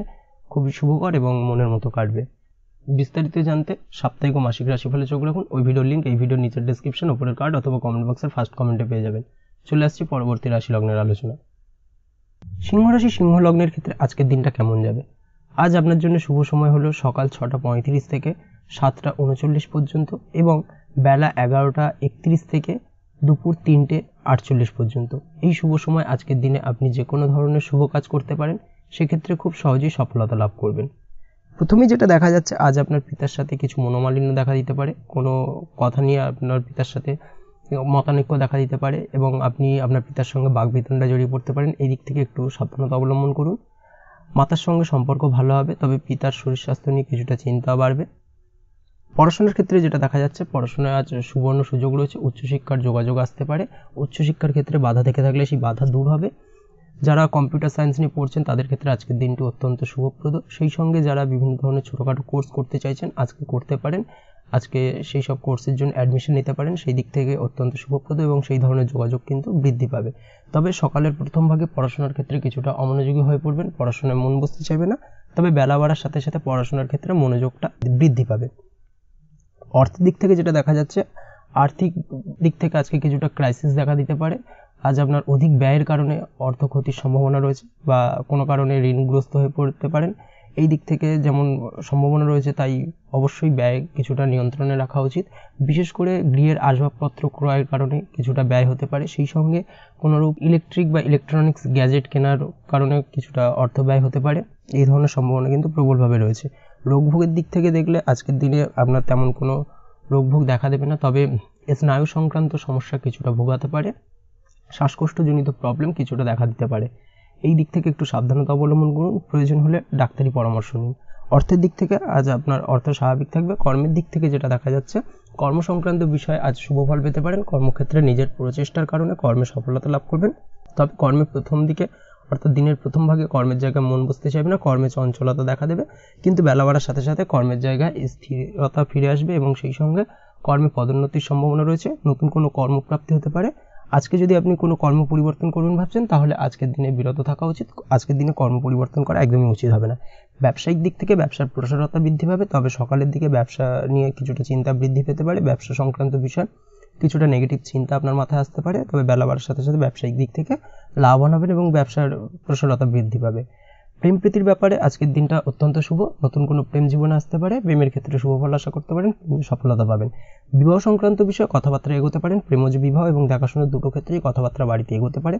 খুবই শুভকর এবং মনের মতো কাটবে বিস্তারিত জানতে সাপ্তাহিক ও মাসিক রাশিফলে চোখ রাখুন ওই ভিডিওর লিঙ্ক এই ভিডিওর নিচের ডিসক্রিপশন ওপরের কার্ড অথবা কমেন্ট বক্সের ফার্স্ট কমেন্টে পেয়ে যাবেন চলে আসছি পরবর্তী রাশি লগ্নের আলোচনা সিংহ রাশি সিংহ লগ্নের ক্ষেত্রে আজকের দিনটা কেমন যাবে আজ আপনার জন্য শুভ সময় হলো সকাল ছটা পঁয়ত্রিশ থেকে সাতটা উনচল্লিশ পর্যন্ত এবং বেলা এগারোটা একত্রিশ থেকে দুপুর তিনটে আটচল্লিশ পর্যন্ত এই শুভ সময় আজকের দিনে আপনি যে কোনো ধরনের শুভ কাজ করতে পারেন সেক্ষেত্রে খুব সহজেই সফলতা লাভ করবেন প্রথমেই যেটা দেখা যাচ্ছে আজ আপনার পিতার সাথে কিছু মনোমালিন্য দেখা দিতে পারে কোনো কথা নিয়ে আপনার পিতার সাথে মতানৈক্য দেখা দিতে পারে এবং আপনি আপনার পিতার সঙ্গে বাঘবিতণ্ডা জড়িয়ে পড়তে পারেন এই দিক থেকে একটু সাবধানতা অবলম্বন করুন মাতার সঙ্গে সম্পর্ক ভালো হবে তবে পিতার শরীর স্বাস্থ্য নিয়ে কিছুটা চিন্তা বাড়বে পড়াশোনার ক্ষেত্রে যেটা দেখা যাচ্ছে পড়াশোনায় আজ সুবর্ণ সুযোগ রয়েছে উচ্চশিক্ষার যোগাযোগ আসতে পারে উচ্চশিক্ষার ক্ষেত্রে বাধা থেকে থাকলে সেই বাধা দূর হবে যারা কম্পিউটার সায়েন্স নিয়ে পড়ছেন তাদের ক্ষেত্রে আজকের দিনটি অত্যন্ত শুভপ্রদ সেই সঙ্গে যারা বিভিন্ন ধরনের ছোটোখাটো কোর্স করতে চাইছেন আজকে করতে পারেন আজকে সেই সব কোর্সের জন্য অ্যাডমিশন নিতে পারেন সেই দিক থেকে অত্যন্ত শুভপ্রদ এবং সেই ধরনের যোগাযোগ কিন্তু বৃদ্ধি পাবে তবে সকালের প্রথম ভাগে পড়াশোনার ক্ষেত্রে কিছুটা অমনোযোগী হয়ে পড়বেন পড়াশোনায় মন বসতে চাইবে না তবে বেলা বাড়ার সাথে সাথে পড়াশোনার ক্ষেত্রে মনোযোগটা বৃদ্ধি পাবে অর্থের দিক থেকে যেটা দেখা যাচ্ছে আর্থিক দিক থেকে আজকে কিছুটা ক্রাইসিস দেখা দিতে পারে আজ আপনার অধিক ব্যয়ের কারণে অর্থ ক্ষতির সম্ভাবনা রয়েছে বা কোনো কারণে ঋণগ্রস্ত হয়ে পড়তে পারেন এই দিক থেকে যেমন সম্ভাবনা রয়েছে তাই অবশ্যই ব্যয় কিছুটা নিয়ন্ত্রণে রাখা উচিত বিশেষ করে গৃহের আসবাবপত্র ক্রয়ের কারণে কিছুটা ব্যয় হতে পারে সেই সঙ্গে কোনোরূপ ইলেকট্রিক বা ইলেকট্রনিক্স গ্যাজেট কেনার কারণে কিছুটা অর্থ ব্যয় হতে পারে এই ধরনের সম্ভাবনা কিন্তু প্রবলভাবে রয়েছে রোগভোগের দিক থেকে দেখলে আজকের দিনে আপনার তেমন কোনো রোগভোগ দেখা দেবে না তবে স্নায়ু সংক্রান্ত সমস্যা কিছুটা ভোগাতে পারে শ্বাসকষ্টজনিত প্রবলেম কিছুটা দেখা দিতে পারে এই দিক থেকে একটু সাবধানতা অবলম্বন করুন প্রয়োজন হলে ডাক্তারি পরামর্শ নিন অর্থের দিক থেকে আজ আপনার অর্থ স্বাভাবিক থাকবে কর্মের দিক থেকে যেটা দেখা যাচ্ছে কর্ম সংক্রান্ত বিষয়ে আজ ফল পেতে পারেন কর্মক্ষেত্রে নিজের প্রচেষ্টার কারণে কর্মে সফলতা লাভ করবেন তবে কর্মের প্রথম দিকে অর্থাৎ দিনের প্রথম ভাগে কর্মের জায়গায় মন বসতে চাইবে না কর্মে চঞ্চলতা দেখা দেবে কিন্তু বেলা বাড়ার সাথে সাথে কর্মের জায়গায় স্থিরতা ফিরে আসবে এবং সেই সঙ্গে কর্মে পদোন্নতির সম্ভাবনা রয়েছে নতুন কোনো কর্মপ্রাপ্তি হতে পারে আজকে যদি আপনি কোনো কর্ম পরিবর্তন করবেন ভাবছেন তাহলে আজকের দিনে বিরত থাকা উচিত আজকের দিনে কর্ম পরিবর্তন করা একদমই উচিত হবে না ব্যবসায়িক দিক থেকে ব্যবসার প্রসারতা বৃদ্ধি পাবে তবে সকালের দিকে ব্যবসা নিয়ে কিছুটা চিন্তা বৃদ্ধি পেতে পারে ব্যবসা সংক্রান্ত বিষয় কিছুটা নেগেটিভ চিন্তা আপনার মাথায় আসতে পারে তবে বেলা বাড়ার সাথে সাথে ব্যবসায়িক দিক থেকে লাভবান হবেন এবং ব্যবসার প্রসারতা বৃদ্ধি পাবে প্রেম প্রীতির ব্যাপারে আজকের দিনটা অত্যন্ত শুভ নতুন কোনো প্রেম জীবনে আসতে পারে প্রেমের ক্ষেত্রে শুভ ফল আশা করতে পারেন সফলতা পাবেন বিবাহ সংক্রান্ত বিষয়ে কথাবার্তা এগোতে পারেন প্রেমজ বিবাহ এবং দেখাশোনার দুটো ক্ষেত্রেই কথাবার্তা বাড়িতে এগোতে পারে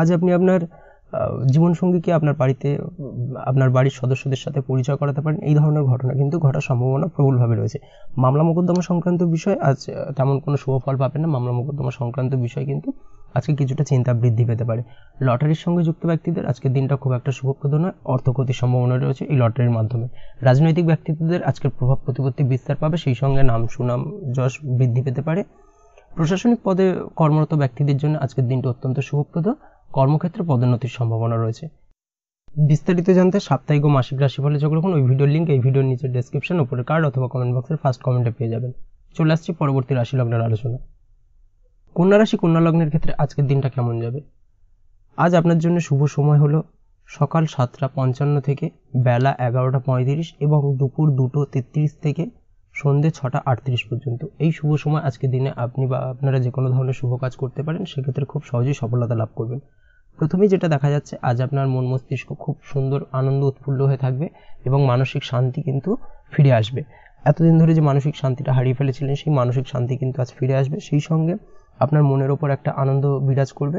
আজ আপনি আপনার জীবনসঙ্গীকে আপনার বাড়িতে আপনার বাড়ির সদস্যদের সাথে পরিচয় করাতে পারেন এই ধরনের ঘটনা কিন্তু ঘটার সম্ভাবনা প্রবলভাবে রয়েছে মামলা মোকদ্দমা সংক্রান্ত বিষয় আজ তেমন কোনো শুভফল পাবেন না মামলা মোকদ্দমা সংক্রান্ত বিষয় কিন্তু আজকে কিছুটা চিন্তা বৃদ্ধি পেতে পারে লটারির সঙ্গে যুক্ত ব্যক্তিদের আজকের দিনটা খুব একটা শুভপ্রদ নয় অর্থ ক্ষতির সম্ভাবনা রয়েছে এই লটারির মাধ্যমে রাজনৈতিক ব্যক্তিত্বদের আজকের প্রভাব প্রতিপত্তি বিস্তার পাবে সেই সঙ্গে নাম সুনাম যশ বৃদ্ধি পেতে পারে প্রশাসনিক পদে কর্মরত ব্যক্তিদের জন্য আজকের দিনটা অত্যন্ত শুভপ্রদ কর্মক্ষেত্রে পদোন্নতির সম্ভাবনা রয়েছে বিস্তারিত জানতে সাপ্তাহিক ও মাসিক ফলে চোখ রাখুন ওই ভিডিওর লিঙ্ক এই ভিডিওর নিচের ডেসক্রিপশন উপরে কার্ড অথবা কমেন্ট বক্সের ফার্স্ট কমেন্টে পেয়ে যাবেন চলে আসছি পরবর্তী রাশি লগ্নের আলোচনা কন্যা রাশি কন্যা লগ্নের ক্ষেত্রে আজকের দিনটা কেমন যাবে আজ আপনার জন্য শুভ সময় হলো সকাল সাতটা পঞ্চান্ন থেকে বেলা এগারোটা পঁয়ত্রিশ এবং দুপুর দুটো তেত্রিশ থেকে সন্ধ্যে ছটা আটত্রিশ পর্যন্ত এই শুভ সময় আজকে দিনে আপনি বা আপনারা যে কোনো ধরনের শুভ কাজ করতে পারেন সেক্ষেত্রে খুব সহজেই সফলতা লাভ করবেন প্রথমেই যেটা দেখা যাচ্ছে আজ আপনার মন মস্তিষ্ক খুব সুন্দর আনন্দ উৎফুল্ল হয়ে থাকবে এবং মানসিক শান্তি কিন্তু ফিরে আসবে এতদিন ধরে যে মানসিক শান্তিটা হারিয়ে ফেলেছিলেন সেই মানসিক শান্তি কিন্তু আজ ফিরে আসবে সেই সঙ্গে আপনার মনের ওপর একটা আনন্দ বিরাজ করবে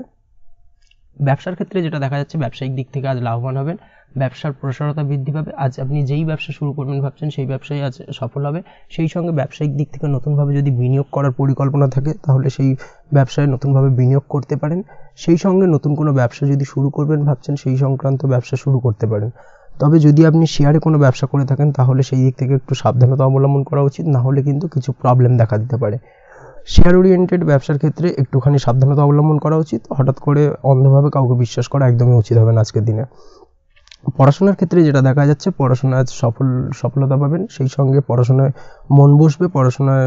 ব্যবসার ক্ষেত্রে যেটা দেখা যাচ্ছে ব্যবসায়িক দিক থেকে আজ লাভবান হবেন ব্যবসার প্রসারতা বৃদ্ধি পাবে আজ আপনি যেই ব্যবসা শুরু করবেন ভাবছেন সেই ব্যবসায় আজ সফল হবে সেই সঙ্গে ব্যবসায়িক দিক থেকে নতুনভাবে যদি বিনিয়োগ করার পরিকল্পনা থাকে তাহলে সেই ব্যবসায় নতুনভাবে বিনিয়োগ করতে পারেন সেই সঙ্গে নতুন কোনো ব্যবসা যদি শুরু করবেন ভাবছেন সেই সংক্রান্ত ব্যবসা শুরু করতে পারেন তবে যদি আপনি শেয়ারে কোনো ব্যবসা করে থাকেন তাহলে সেই দিক থেকে একটু সাবধানতা অবলম্বন করা উচিত না হলে কিন্তু কিছু প্রবলেম দেখা দিতে পারে শেয়ার ওরিয়েন্টেড ব্যবসার ক্ষেত্রে একটুখানি সাবধানতা অবলম্বন করা উচিত হঠাৎ করে অন্ধভাবে কাউকে বিশ্বাস করা একদমই উচিত হবে না আজকের দিনে পড়াশোনার ক্ষেত্রে যেটা দেখা যাচ্ছে পড়াশোনায় সফল সফলতা পাবেন সেই সঙ্গে পড়াশোনায় মন বসবে পড়াশোনায়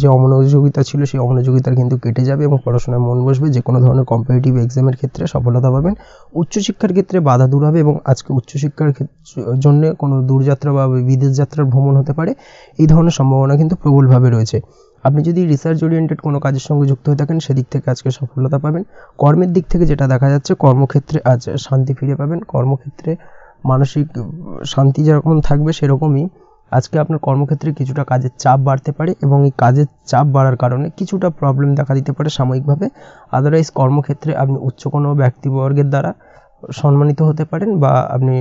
যে অমনোযোগিতা ছিল সেই অমনোযোগিতার কিন্তু কেটে যাবে এবং পড়াশোনায় মন বসবে যে কোনো ধরনের কম্পিটিটিভ এক্সামের ক্ষেত্রে সফলতা পাবেন উচ্চশিক্ষার ক্ষেত্রে বাধা দূর হবে এবং আজকে উচ্চশিক্ষার জন্য কোনো দূরযাত্রা বা বিদেশ যাত্রার ভ্রমণ হতে পারে এই ধরনের সম্ভাবনা কিন্তু প্রবলভাবে রয়েছে আপনি যদি রিসার্চ ওরিয়েন্টেড কোনো কাজের সঙ্গে যুক্ত হয়ে থাকেন সেদিক থেকে আজকে সফলতা পাবেন কর্মের দিক থেকে যেটা দেখা যাচ্ছে কর্মক্ষেত্রে আজ শান্তি ফিরে পাবেন কর্মক্ষেত্রে মানসিক শান্তি যেরকম থাকবে সেরকমই আজকে আপনার কর্মক্ষেত্রে কিছুটা কাজের চাপ বাড়তে পারে এবং এই কাজের চাপ বাড়ার কারণে কিছুটা প্রবলেম দেখা দিতে পারে সাময়িকভাবে আদারওয়াইজ কর্মক্ষেত্রে আপনি উচ্চ কোনো ব্যক্তিবর্গের দ্বারা সম্মানিত হতে পারেন বা আপনি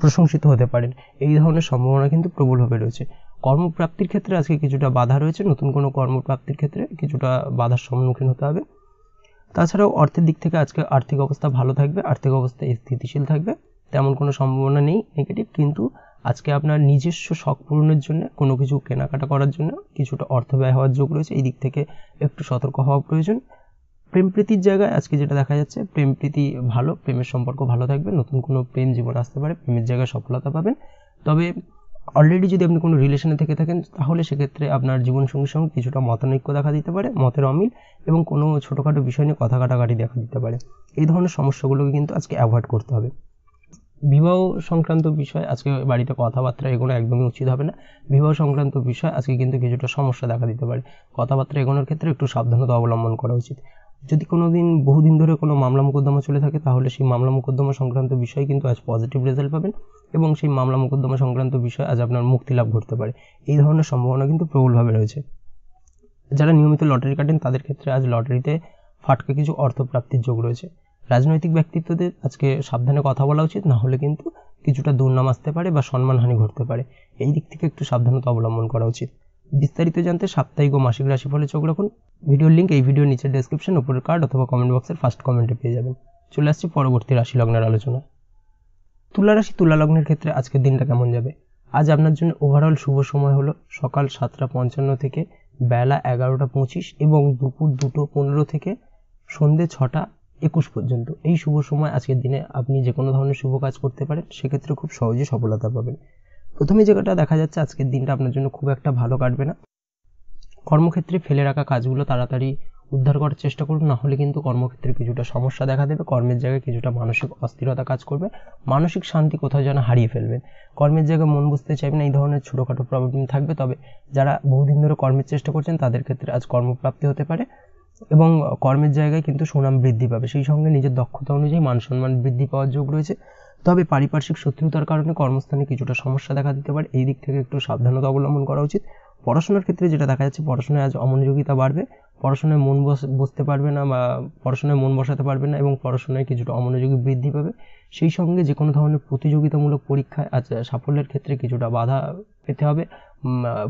প্রশংসিত হতে পারেন এই ধরনের সম্ভাবনা কিন্তু প্রবলভাবে রয়েছে কর্মপ্রাপ্তির ক্ষেত্রে আজকে কিছুটা বাধা রয়েছে নতুন কোনো কর্মপ্রাপ্তির ক্ষেত্রে কিছুটা বাধার সম্মুখীন হতে হবে তাছাড়াও অর্থের দিক থেকে আজকে আর্থিক অবস্থা ভালো থাকবে আর্থিক অবস্থা স্থিতিশীল থাকবে তেমন কোনো সম্ভাবনা নেই নেগেটিভ কিন্তু আজকে আপনার নিজস্ব শখ পূরণের জন্য কোনো কিছু কেনাকাটা করার জন্য কিছুটা অর্থ ব্যয় হওয়ার যোগ রয়েছে এই দিক থেকে একটু সতর্ক হওয়া প্রয়োজন প্রেম প্রীতির জায়গায় আজকে যেটা দেখা যাচ্ছে প্রেম প্রীতি ভালো প্রেমের সম্পর্ক ভালো থাকবে নতুন কোনো প্রেম জীবন আসতে পারে প্রেমের জায়গায় সফলতা পাবেন তবে অলরেডি যদি আপনি কোনো রিলেশনে থেকে থাকেন তাহলে সেক্ষেত্রে আপনার জীবনসঙ্গীর সঙ্গে কিছুটা মতানৈক্য দেখা দিতে পারে মতের অমিল এবং কোনো ছোটোখাটো বিষয় নিয়ে কথা কাটাকাটি দেখা দিতে পারে এই ধরনের সমস্যাগুলোকে কিন্তু আজকে অ্যাভয়েড করতে হবে বিবাহ সংক্রান্ত বিষয় আজকে বাড়িতে কথাবার্তা এগোনো একদমই উচিত হবে না বিবাহ সংক্রান্ত বিষয় আজকে কিন্তু কিছুটা সমস্যা দেখা দিতে পারে কথাবার্তা এগোনোর ক্ষেত্রে একটু সাবধানতা অবলম্বন করা উচিত যদি কোনো দিন বহুদিন ধরে কোনো মামলা মোকদ্দমা চলে থাকে তাহলে সেই মামলা মোকদ্দমা সংক্রান্ত বিষয় কিন্তু আজ পজিটিভ রেজাল্ট পাবেন এবং সেই মামলা মোকদ্দমা সংক্রান্ত বিষয় আজ আপনার মুক্তি লাভ ঘটতে পারে এই ধরনের সম্ভাবনা কিন্তু প্রবলভাবে রয়েছে যারা নিয়মিত লটারি কাটেন তাদের ক্ষেত্রে আজ লটারিতে ফাটকা কিছু অর্থ প্রাপ্তির যোগ রয়েছে রাজনৈতিক ব্যক্তিত্বদের আজকে সাবধানে কথা বলা উচিত না হলে কিন্তু কিছুটা দুর্নাম আসতে পারে বা সম্মানহানি ঘটতে পারে এই দিক থেকে একটু সাবধানতা অবলম্বন করা উচিত বিস্তারিত জানতে সাপ্তাহিক ও মাসিক রাশি ফলে চোখ রাখুন ভিডিওর লিঙ্ক এই ভিডিওর নিচের ডেসক্রিপশন উপরের কার্ড অথবা কমেন্ট বক্সের ফার্স্ট কমেন্টে পেয়ে যাবেন চলে আসছি পরবর্তী রাশি লগ্নের আলোচনা তুলারাশি তুলালগ্নের ক্ষেত্রে আজকের দিনটা কেমন যাবে আজ আপনার জন্য ওভারঅল শুভ সময় হলো সকাল সাতটা পঞ্চান্ন থেকে বেলা এগারোটা পঁচিশ এবং দুপুর দুটো পনেরো থেকে সন্ধে ছটা একুশ পর্যন্ত এই শুভ সময় আজকের দিনে আপনি যে কোনো ধরনের শুভ কাজ করতে পারেন সেক্ষেত্রে খুব সহজে সফলতা পাবেন প্রথমে জায়গাটা দেখা যাচ্ছে আজকের দিনটা আপনার জন্য খুব একটা ভালো কাটবে না কর্মক্ষেত্রে ফেলে রাখা কাজগুলো তাড়াতাড়ি উদ্ধার করার চেষ্টা করুন না হলে কিন্তু কর্মক্ষেত্রে কিছুটা সমস্যা দেখা দেবে কর্মের জায়গায় কিছুটা মানসিক অস্থিরতা কাজ করবে মানসিক শান্তি কোথাও যেন হারিয়ে ফেলবেন কর্মের জায়গায় মন বুঝতে চাইবে না এই ধরনের ছোটোখাটো প্রবলেম থাকবে তবে যারা বহুদিন ধরে কর্মের চেষ্টা করছেন তাদের ক্ষেত্রে আজ কর্মপ্রাপ্তি হতে পারে এবং কর্মের জায়গায় কিন্তু সুনাম বৃদ্ধি পাবে সেই সঙ্গে নিজের দক্ষতা অনুযায়ী মান সম্মান বৃদ্ধি পাওয়ার যোগ রয়েছে তবে পারিপার্শ্বিক শত্রুতার কারণে কর্মস্থানে কিছুটা সমস্যা দেখা দিতে পারে এই দিক থেকে একটু সাবধানতা অবলম্বন করা উচিত পড়াশোনার ক্ষেত্রে যেটা দেখা যাচ্ছে পড়াশোনায় আজ অমনোযোগিতা বাড়বে পড়াশোনায় মন বসতে পারবে না বা পড়াশোনায় মন বসাতে পারবে না এবং পড়াশোনায় কিছুটা অমনোযোগী বৃদ্ধি পাবে সেই সঙ্গে যে কোনো ধরনের প্রতিযোগিতামূলক পরীক্ষায় আজ সাফল্যের ক্ষেত্রে কিছুটা বাধা পেতে হবে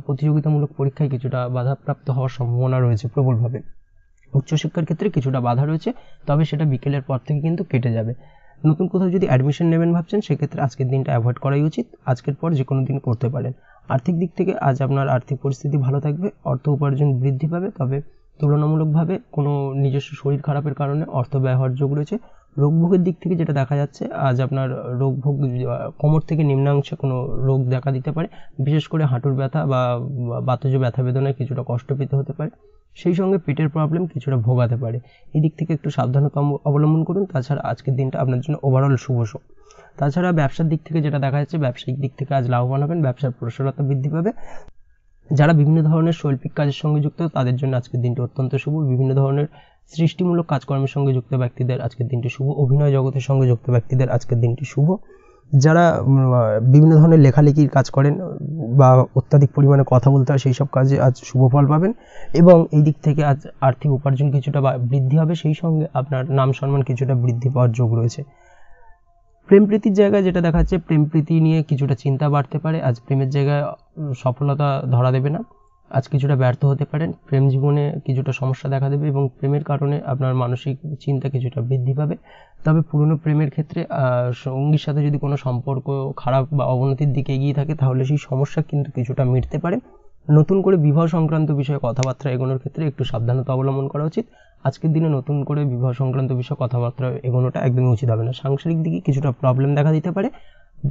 প্রতিযোগিতামূলক পরীক্ষায় কিছুটা বাধাপ্রাপ্ত হওয়ার সম্ভাবনা রয়েছে প্রবলভাবে উচ্চশিক্ষার ক্ষেত্রে কিছুটা বাধা রয়েছে তবে সেটা বিকেলের পর থেকে কিন্তু কেটে যাবে নতুন কোথাও যদি অ্যাডমিশন নেবেন ভাবছেন সেক্ষেত্রে আজকের দিনটা অ্যাভয়েড করাই উচিত আজকের পর যে কোনো দিন করতে পারেন আর্থিক দিক থেকে আজ আপনার আর্থিক পরিস্থিতি ভালো থাকবে অর্থ উপার্জন বৃদ্ধি পাবে তবে তুলনামূলকভাবে কোনো নিজস্ব শরীর খারাপের কারণে অর্থ ব্যয় যোগ রয়েছে রোগভোগের দিক থেকে যেটা দেখা যাচ্ছে আজ আপনার রোগভোগ কোমর থেকে নিম্নাংশে কোনো রোগ দেখা দিতে পারে বিশেষ করে হাঁটুর ব্যথা বা বাতজ ব্যথা বেদনায় কিছুটা কষ্ট পেতে হতে পারে সেই সঙ্গে পেটের প্রবলেম কিছুটা ভোগাতে পারে এই দিক থেকে একটু সাবধানতা অবলম্বন করুন তাছাড়া আজকের দিনটা আপনার জন্য ওভারঅল শুভ তাছাড়া ব্যবসার দিক থেকে যেটা দেখা যাচ্ছে ব্যবসায়িক দিক থেকে আজ লাভবান হবেন ব্যবসার প্রসারতা বৃদ্ধি পাবে যারা বিভিন্ন ধরনের শৈল্পিক কাজের সঙ্গে যুক্ত তাদের জন্য আজকের দিনটি অত্যন্ত শুভ বিভিন্ন ধরনের সৃষ্টিমূলক কাজকর্মের সঙ্গে যুক্ত ব্যক্তিদের আজকের দিনটি শুভ অভিনয় জগতের সঙ্গে যুক্ত ব্যক্তিদের আজকের দিনটি শুভ যারা বিভিন্ন ধরনের লেখালেখির কাজ করেন বা অত্যাধিক পরিমাণে কথা বলতে হয় সেই সব কাজে আজ শুভ ফল পাবেন এবং এই দিক থেকে আজ আর্থিক উপার্জন কিছুটা বৃদ্ধি হবে সেই সঙ্গে আপনার নাম সম্মান কিছুটা বৃদ্ধি পাওয়ার যোগ রয়েছে প্রেম প্রীতির জায়গায় যেটা দেখাচ্ছে প্রেম প্রীতি নিয়ে কিছুটা চিন্তা বাড়তে পারে আজ প্রেমের জায়গায় সফলতা ধরা দেবে না আজ কিছুটা ব্যর্থ হতে পারেন প্রেম জীবনে কিছুটা সমস্যা দেখা দেবে এবং প্রেমের কারণে আপনার মানসিক চিন্তা কিছুটা বৃদ্ধি পাবে তবে পুরনো প্রেমের ক্ষেত্রে সঙ্গীর সাথে যদি কোনো সম্পর্ক খারাপ বা অবনতির দিকে এগিয়ে থাকে তাহলে সেই সমস্যা কিন্তু কিছুটা মিটতে পারে নতুন করে বিবাহ সংক্রান্ত বিষয়ে কথাবার্তা এগোনোর ক্ষেত্রে একটু সাবধানতা অবলম্বন করা উচিত আজকের দিনে নতুন করে বিবাহ সংক্রান্ত বিষয়ে কথাবার্তা এগোনোটা একদমই উচিত হবে না সাংসারিক দিকে কিছুটা প্রবলেম দেখা দিতে পারে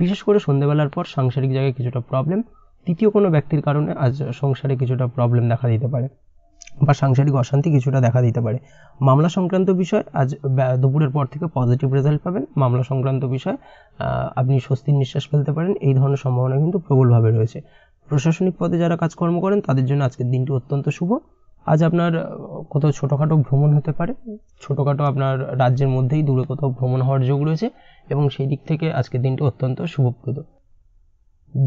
বিশেষ করে সন্ধ্যেবেলার পর সাংসারিক জায়গায় কিছুটা প্রবলেম তৃতীয় কোনো ব্যক্তির কারণে আজ সংসারে কিছুটা প্রবলেম দেখা দিতে পারে বা সাংসারিক অশান্তি কিছুটা দেখা দিতে পারে মামলা সংক্রান্ত বিষয় আজ দুপুরের পর থেকে পজিটিভ রেজাল্ট পাবেন মামলা সংক্রান্ত বিষয় আপনি স্বস্তির নিঃশ্বাস ফেলতে পারেন এই ধরনের সম্ভাবনা কিন্তু প্রবলভাবে রয়েছে প্রশাসনিক পদে যারা কাজকর্ম করেন তাদের জন্য আজকের দিনটি অত্যন্ত শুভ আজ আপনার কোথাও ছোটোখাটো ভ্রমণ হতে পারে ছোটোখাটো আপনার রাজ্যের মধ্যেই দূরে কোথাও ভ্রমণ হওয়ার যোগ রয়েছে এবং সেই দিক থেকে আজকের দিনটি অত্যন্ত শুভপ্রদ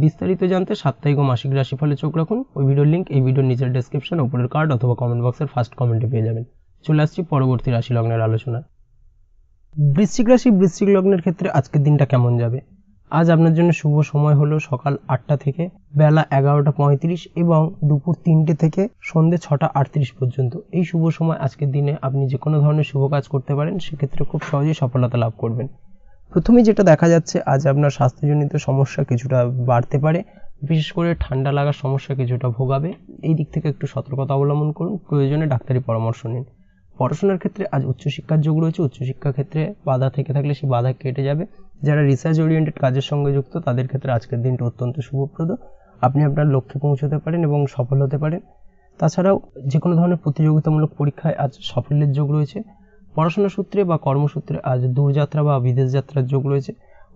বিস্তারিত জানতে সাপ্তাহিক ও মাসিক রাশিফলে চোখ রাখুন ওই ভিডিওর লিঙ্ক এই ভিডিওর নিচের ডেসক্রিপশন ওপরের কার্ড অথবা কমেন্ট বক্সের ফার্স্ট কমেন্টে পেয়ে যাবেন চলে আসছি পরবর্তী রাশি লগ্নের আলোচনা বৃশ্চিক রাশি বৃশ্চিক লগ্নের ক্ষেত্রে আজকের দিনটা কেমন যাবে আজ আপনার জন্য শুভ সময় হলো সকাল আটটা থেকে বেলা এগারোটা পঁয়ত্রিশ এবং দুপুর তিনটে থেকে সন্ধ্যে ছটা আটত্রিশ পর্যন্ত এই শুভ সময় আজকের দিনে আপনি যে কোনো ধরনের শুভ কাজ করতে পারেন সেক্ষেত্রে খুব সহজেই সফলতা লাভ করবেন প্রথমে যেটা দেখা যাচ্ছে আজ আপনার স্বাস্থ্যজনিত সমস্যা কিছুটা বাড়তে পারে বিশেষ করে ঠান্ডা লাগার সমস্যা কিছুটা ভোগাবে এই দিক থেকে একটু সতর্কতা অবলম্বন করুন প্রয়োজনে ডাক্তারি পরামর্শ নিন পড়াশোনার ক্ষেত্রে আজ উচ্চশিক্ষার যোগ রয়েছে উচ্চশিক্ষার ক্ষেত্রে বাধা থেকে থাকলে সেই বাধা কেটে যাবে যারা রিসার্চ ওরিয়েন্টেড কাজের সঙ্গে যুক্ত তাদের ক্ষেত্রে আজকের দিনটা অত্যন্ত শুভপ্রদ আপনি আপনার লক্ষ্যে পৌঁছতে পারেন এবং সফল হতে পারেন তাছাড়াও যে কোনো ধরনের প্রতিযোগিতামূলক পরীক্ষায় আজ সাফল্যের যোগ রয়েছে পড়াশোনা সূত্রে বা কর্মসূত্রে আজ দূরযাত্রা বা বিদেশ যাত্রার যোগ রয়েছে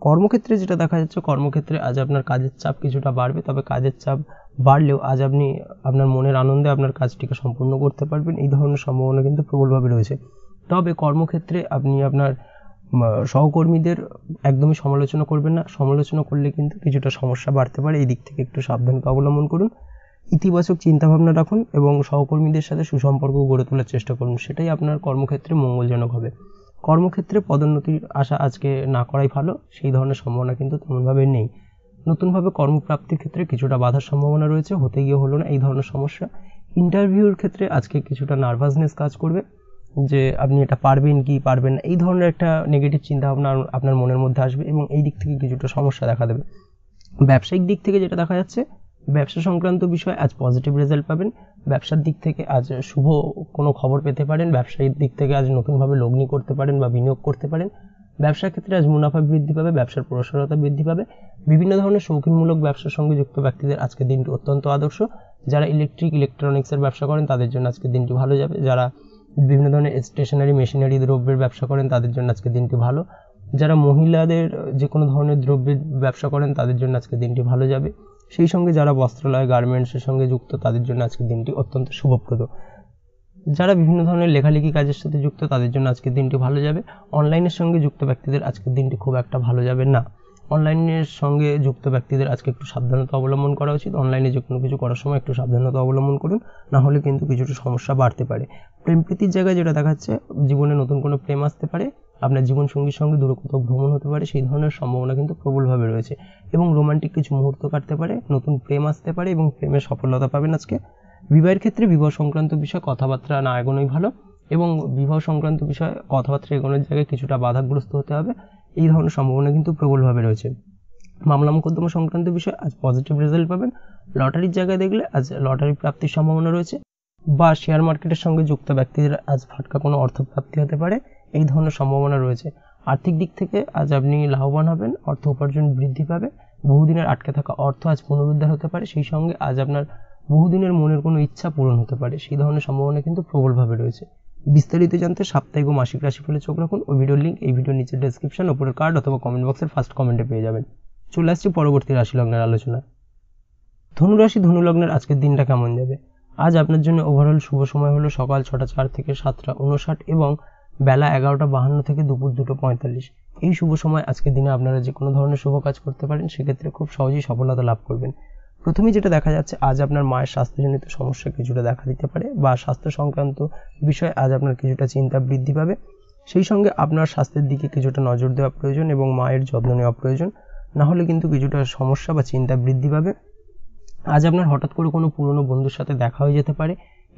কর্মক্ষেত্রে যেটা দেখা যাচ্ছে কর্মক্ষেত্রে আজ আপনার কাজের চাপ কিছুটা বাড়বে তবে কাজের চাপ বাড়লেও আজ আপনি আপনার মনের আনন্দে আপনার কাজটিকে সম্পূর্ণ করতে পারবেন এই ধরনের সম্ভাবনা কিন্তু প্রবলভাবে রয়েছে তবে কর্মক্ষেত্রে আপনি আপনার সহকর্মীদের একদমই সমালোচনা করবেন না সমালোচনা করলে কিন্তু কিছুটা সমস্যা বাড়তে পারে এই দিক থেকে একটু সাবধানতা অবলম্বন করুন ইতিবাচক চিন্তাভাবনা রাখুন এবং সহকর্মীদের সাথে সুসম্পর্ক গড়ে তোলার চেষ্টা করুন সেটাই আপনার কর্মক্ষেত্রে মঙ্গলজনক হবে কর্মক্ষেত্রে পদোন্নতির আশা আজকে না করাই ভালো সেই ধরনের সম্ভাবনা কিন্তু তেমনভাবে নেই নতুনভাবে কর্মপ্রাপ্তির ক্ষেত্রে কিছুটা বাধার সম্ভাবনা রয়েছে হতে গিয়ে হলো না এই ধরনের সমস্যা ইন্টারভিউর ক্ষেত্রে আজকে কিছুটা নার্ভাসনেস কাজ করবে যে আপনি এটা পারবেন কি পারবেন না এই ধরনের একটা নেগেটিভ চিন্তাভাবনা আপনার মনের মধ্যে আসবে এবং এই দিক থেকে কিছুটা সমস্যা দেখা দেবে ব্যবসায়িক দিক থেকে যেটা দেখা যাচ্ছে ব্যবসা সংক্রান্ত বিষয়ে আজ পজিটিভ রেজাল্ট পাবেন ব্যবসার দিক থেকে আজ শুভ কোনো খবর পেতে পারেন ব্যবসায়ীর দিক থেকে আজ নতুনভাবে লগ্নি করতে পারেন বা বিনিয়োগ করতে পারেন ব্যবসার ক্ষেত্রে আজ মুনাফা বৃদ্ধি পাবে ব্যবসার প্রসারতা বৃদ্ধি পাবে বিভিন্ন ধরনের শৌখিনমূলক ব্যবসার সঙ্গে যুক্ত ব্যক্তিদের আজকের দিনটি অত্যন্ত আদর্শ যারা ইলেকট্রিক ইলেকট্রনিক্সের ব্যবসা করেন তাদের জন্য আজকের দিনটি ভালো যাবে যারা বিভিন্ন ধরনের স্টেশনারি মেশিনারি দ্রব্যের ব্যবসা করেন তাদের জন্য আজকে দিনটি ভালো যারা মহিলাদের যে কোনো ধরনের দ্রব্যের ব্যবসা করেন তাদের জন্য আজকে দিনটি ভালো যাবে সেই সঙ্গে যারা বস্ত্রালয় গার্মেন্টসের সঙ্গে যুক্ত তাদের জন্য আজকে দিনটি অত্যন্ত শুভপ্রদ যারা বিভিন্ন ধরনের লেখালেখি কাজের সাথে যুক্ত তাদের জন্য আজকের দিনটি ভালো যাবে অনলাইনের সঙ্গে যুক্ত ব্যক্তিদের আজকের দিনটি খুব একটা ভালো যাবে না অনলাইনের সঙ্গে যুক্ত ব্যক্তিদের আজকে একটু সাবধানতা অবলম্বন করা উচিত অনলাইনে যে কোনো কিছু করার সময় একটু সাবধানতা অবলম্বন করুন না হলে কিন্তু কিছুটা সমস্যা বাড়তে পারে প্রেম প্রীতির জায়গায় যেটা দেখাচ্ছে জীবনে নতুন কোনো প্রেম আসতে পারে আপনার জীবন সঙ্গীর সঙ্গে দূরে কোথাও ভ্রমণ হতে পারে সেই ধরনের সম্ভাবনা কিন্তু প্রবলভাবে রয়েছে এবং রোমান্টিক কিছু মুহূর্ত কাটতে পারে নতুন প্রেম আসতে পারে এবং প্রেমের সফলতা পাবেন আজকে বিবাহের ক্ষেত্রে বিবাহ সংক্রান্ত বিষয়ে কথাবার্তা না এগোনোই ভালো এবং বিবাহ সংক্রান্ত বিষয়ে কথাবার্তা এগোনোর জায়গায় কিছুটা বাধাগ্রস্ত হতে হবে এই ধরনের সম্ভাবনা কিন্তু প্রবলভাবে রয়েছে মামলা মোকদ্দমা সংক্রান্ত বিষয়ে আজ পজিটিভ রেজাল্ট পাবেন লটারির জায়গায় দেখলে আজ লটারি প্রাপ্তির সম্ভাবনা রয়েছে বা শেয়ার মার্কেটের সঙ্গে যুক্ত ব্যক্তিদের আজ ফাটকা কোনো অর্থ প্রাপ্তি হতে পারে এই ধরনের সম্ভাবনা রয়েছে আর্থিক দিক থেকে আজ আপনি লাভবান হবেন অর্থ উপার্জন বৃদ্ধি পাবে বহুদিনের আটকে থাকা অর্থ আজ পুনরুদ্ধার হতে পারে সেই সঙ্গে আজ আপনার বহুদিনের মনের কোনো ইচ্ছা পূরণ হতে পারে সেই ধরনের সম্ভাবনা কিন্তু প্রবলভাবে রয়েছে বিস্তারিত জানতে সাপ্তাহিক ও মাসিক রাশিফলে চোখ রাখুন ওই ভিডিওর লিঙ্ক এই ভিডিওর নিচে ডেসক্রিপশন ওপরের কার্ড অথবা কমেন্ট বক্সের ফার্স্ট কমেন্টে পেয়ে যাবেন চলে আসছি পরবর্তী রাশি লগ্নের আলোচনা ধনুরাশি ধনুলগ্নের আজকের দিনটা কেমন যাবে আজ আপনার জন্য ওভারঅল শুভ সময় হলো সকাল ছটা চার থেকে সাতটা উনষাট এবং বেলা এগারোটা বাহান্ন থেকে দুপুর দুটো পঁয়তাল্লিশ এই শুভ সময় আজকের দিনে আপনারা যে কোনো ধরনের শুভ কাজ করতে পারেন সেক্ষেত্রে খুব সহজেই সফলতা লাভ করবেন প্রথমে যেটা দেখা যাচ্ছে আজ আপনার মায়ের স্বাস্থ্যজনিত সমস্যা কিছুটা দেখা দিতে পারে বা স্বাস্থ্য সংক্রান্ত বিষয়ে আজ আপনার কিছুটা চিন্তা বৃদ্ধি পাবে সেই সঙ্গে আপনার স্বাস্থ্যের দিকে কিছুটা নজর দেওয়া প্রয়োজন এবং মায়ের যত্ন নেওয়া প্রয়োজন না হলে কিন্তু কিছুটা সমস্যা বা চিন্তা বৃদ্ধি পাবে আজ আপনার হঠাৎ করে কোনো পুরনো বন্ধুর সাথে দেখা হয়ে যেতে পারে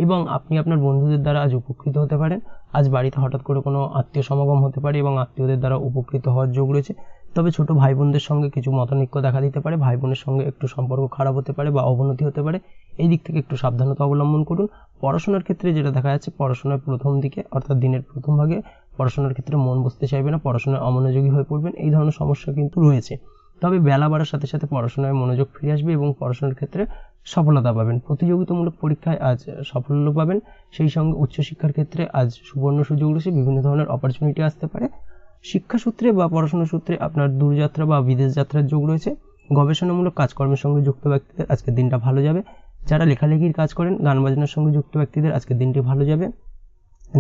এবং আপনি আপনার বন্ধুদের দ্বারা আজ উপকৃত হতে পারেন আজ বাড়িতে হঠাৎ করে কোনো আত্মীয় সমাগম হতে পারে এবং আত্মীয়দের দ্বারা উপকৃত হওয়ার যোগ রয়েছে তবে ছোট ভাই বোনদের সঙ্গে কিছু মতানৈক্য দেখা দিতে পারে ভাই বোনের সঙ্গে একটু সম্পর্ক খারাপ হতে পারে বা অবনতি হতে পারে এই দিক থেকে একটু সাবধানতা অবলম্বন করুন পড়াশোনার ক্ষেত্রে যেটা দেখা যাচ্ছে পড়াশোনার প্রথম দিকে অর্থাৎ দিনের প্রথম ভাগে পড়াশোনার ক্ষেত্রে মন বসতে চাইবে না পড়াশোনায় অমনোযোগী হয়ে পড়বেন এই ধরনের সমস্যা কিন্তু রয়েছে তবে বেলা বাড়ার সাথে সাথে পড়াশোনায় মনোযোগ ফিরে আসবে এবং পড়াশোনার ক্ষেত্রে সফলতা পাবেন প্রতিযোগিতামূলক পরীক্ষায় আজ সাফল্য পাবেন সেই সঙ্গে উচ্চশিক্ষার ক্ষেত্রে আজ সুবর্ণ সুযোগ রয়েছে বিভিন্ন ধরনের অপরচুনিটি আসতে পারে শিক্ষাসূত্রে বা পড়াশোনা সূত্রে আপনার দূরযাত্রা বা বিদেশ যাত্রার যোগ রয়েছে গবেষণামূলক কাজকর্মের সঙ্গে যুক্ত ব্যক্তিদের আজকের দিনটা ভালো যাবে যারা লেখালেখির কাজ করেন গান বাজনার সঙ্গে যুক্ত ব্যক্তিদের আজকের দিনটি ভালো যাবে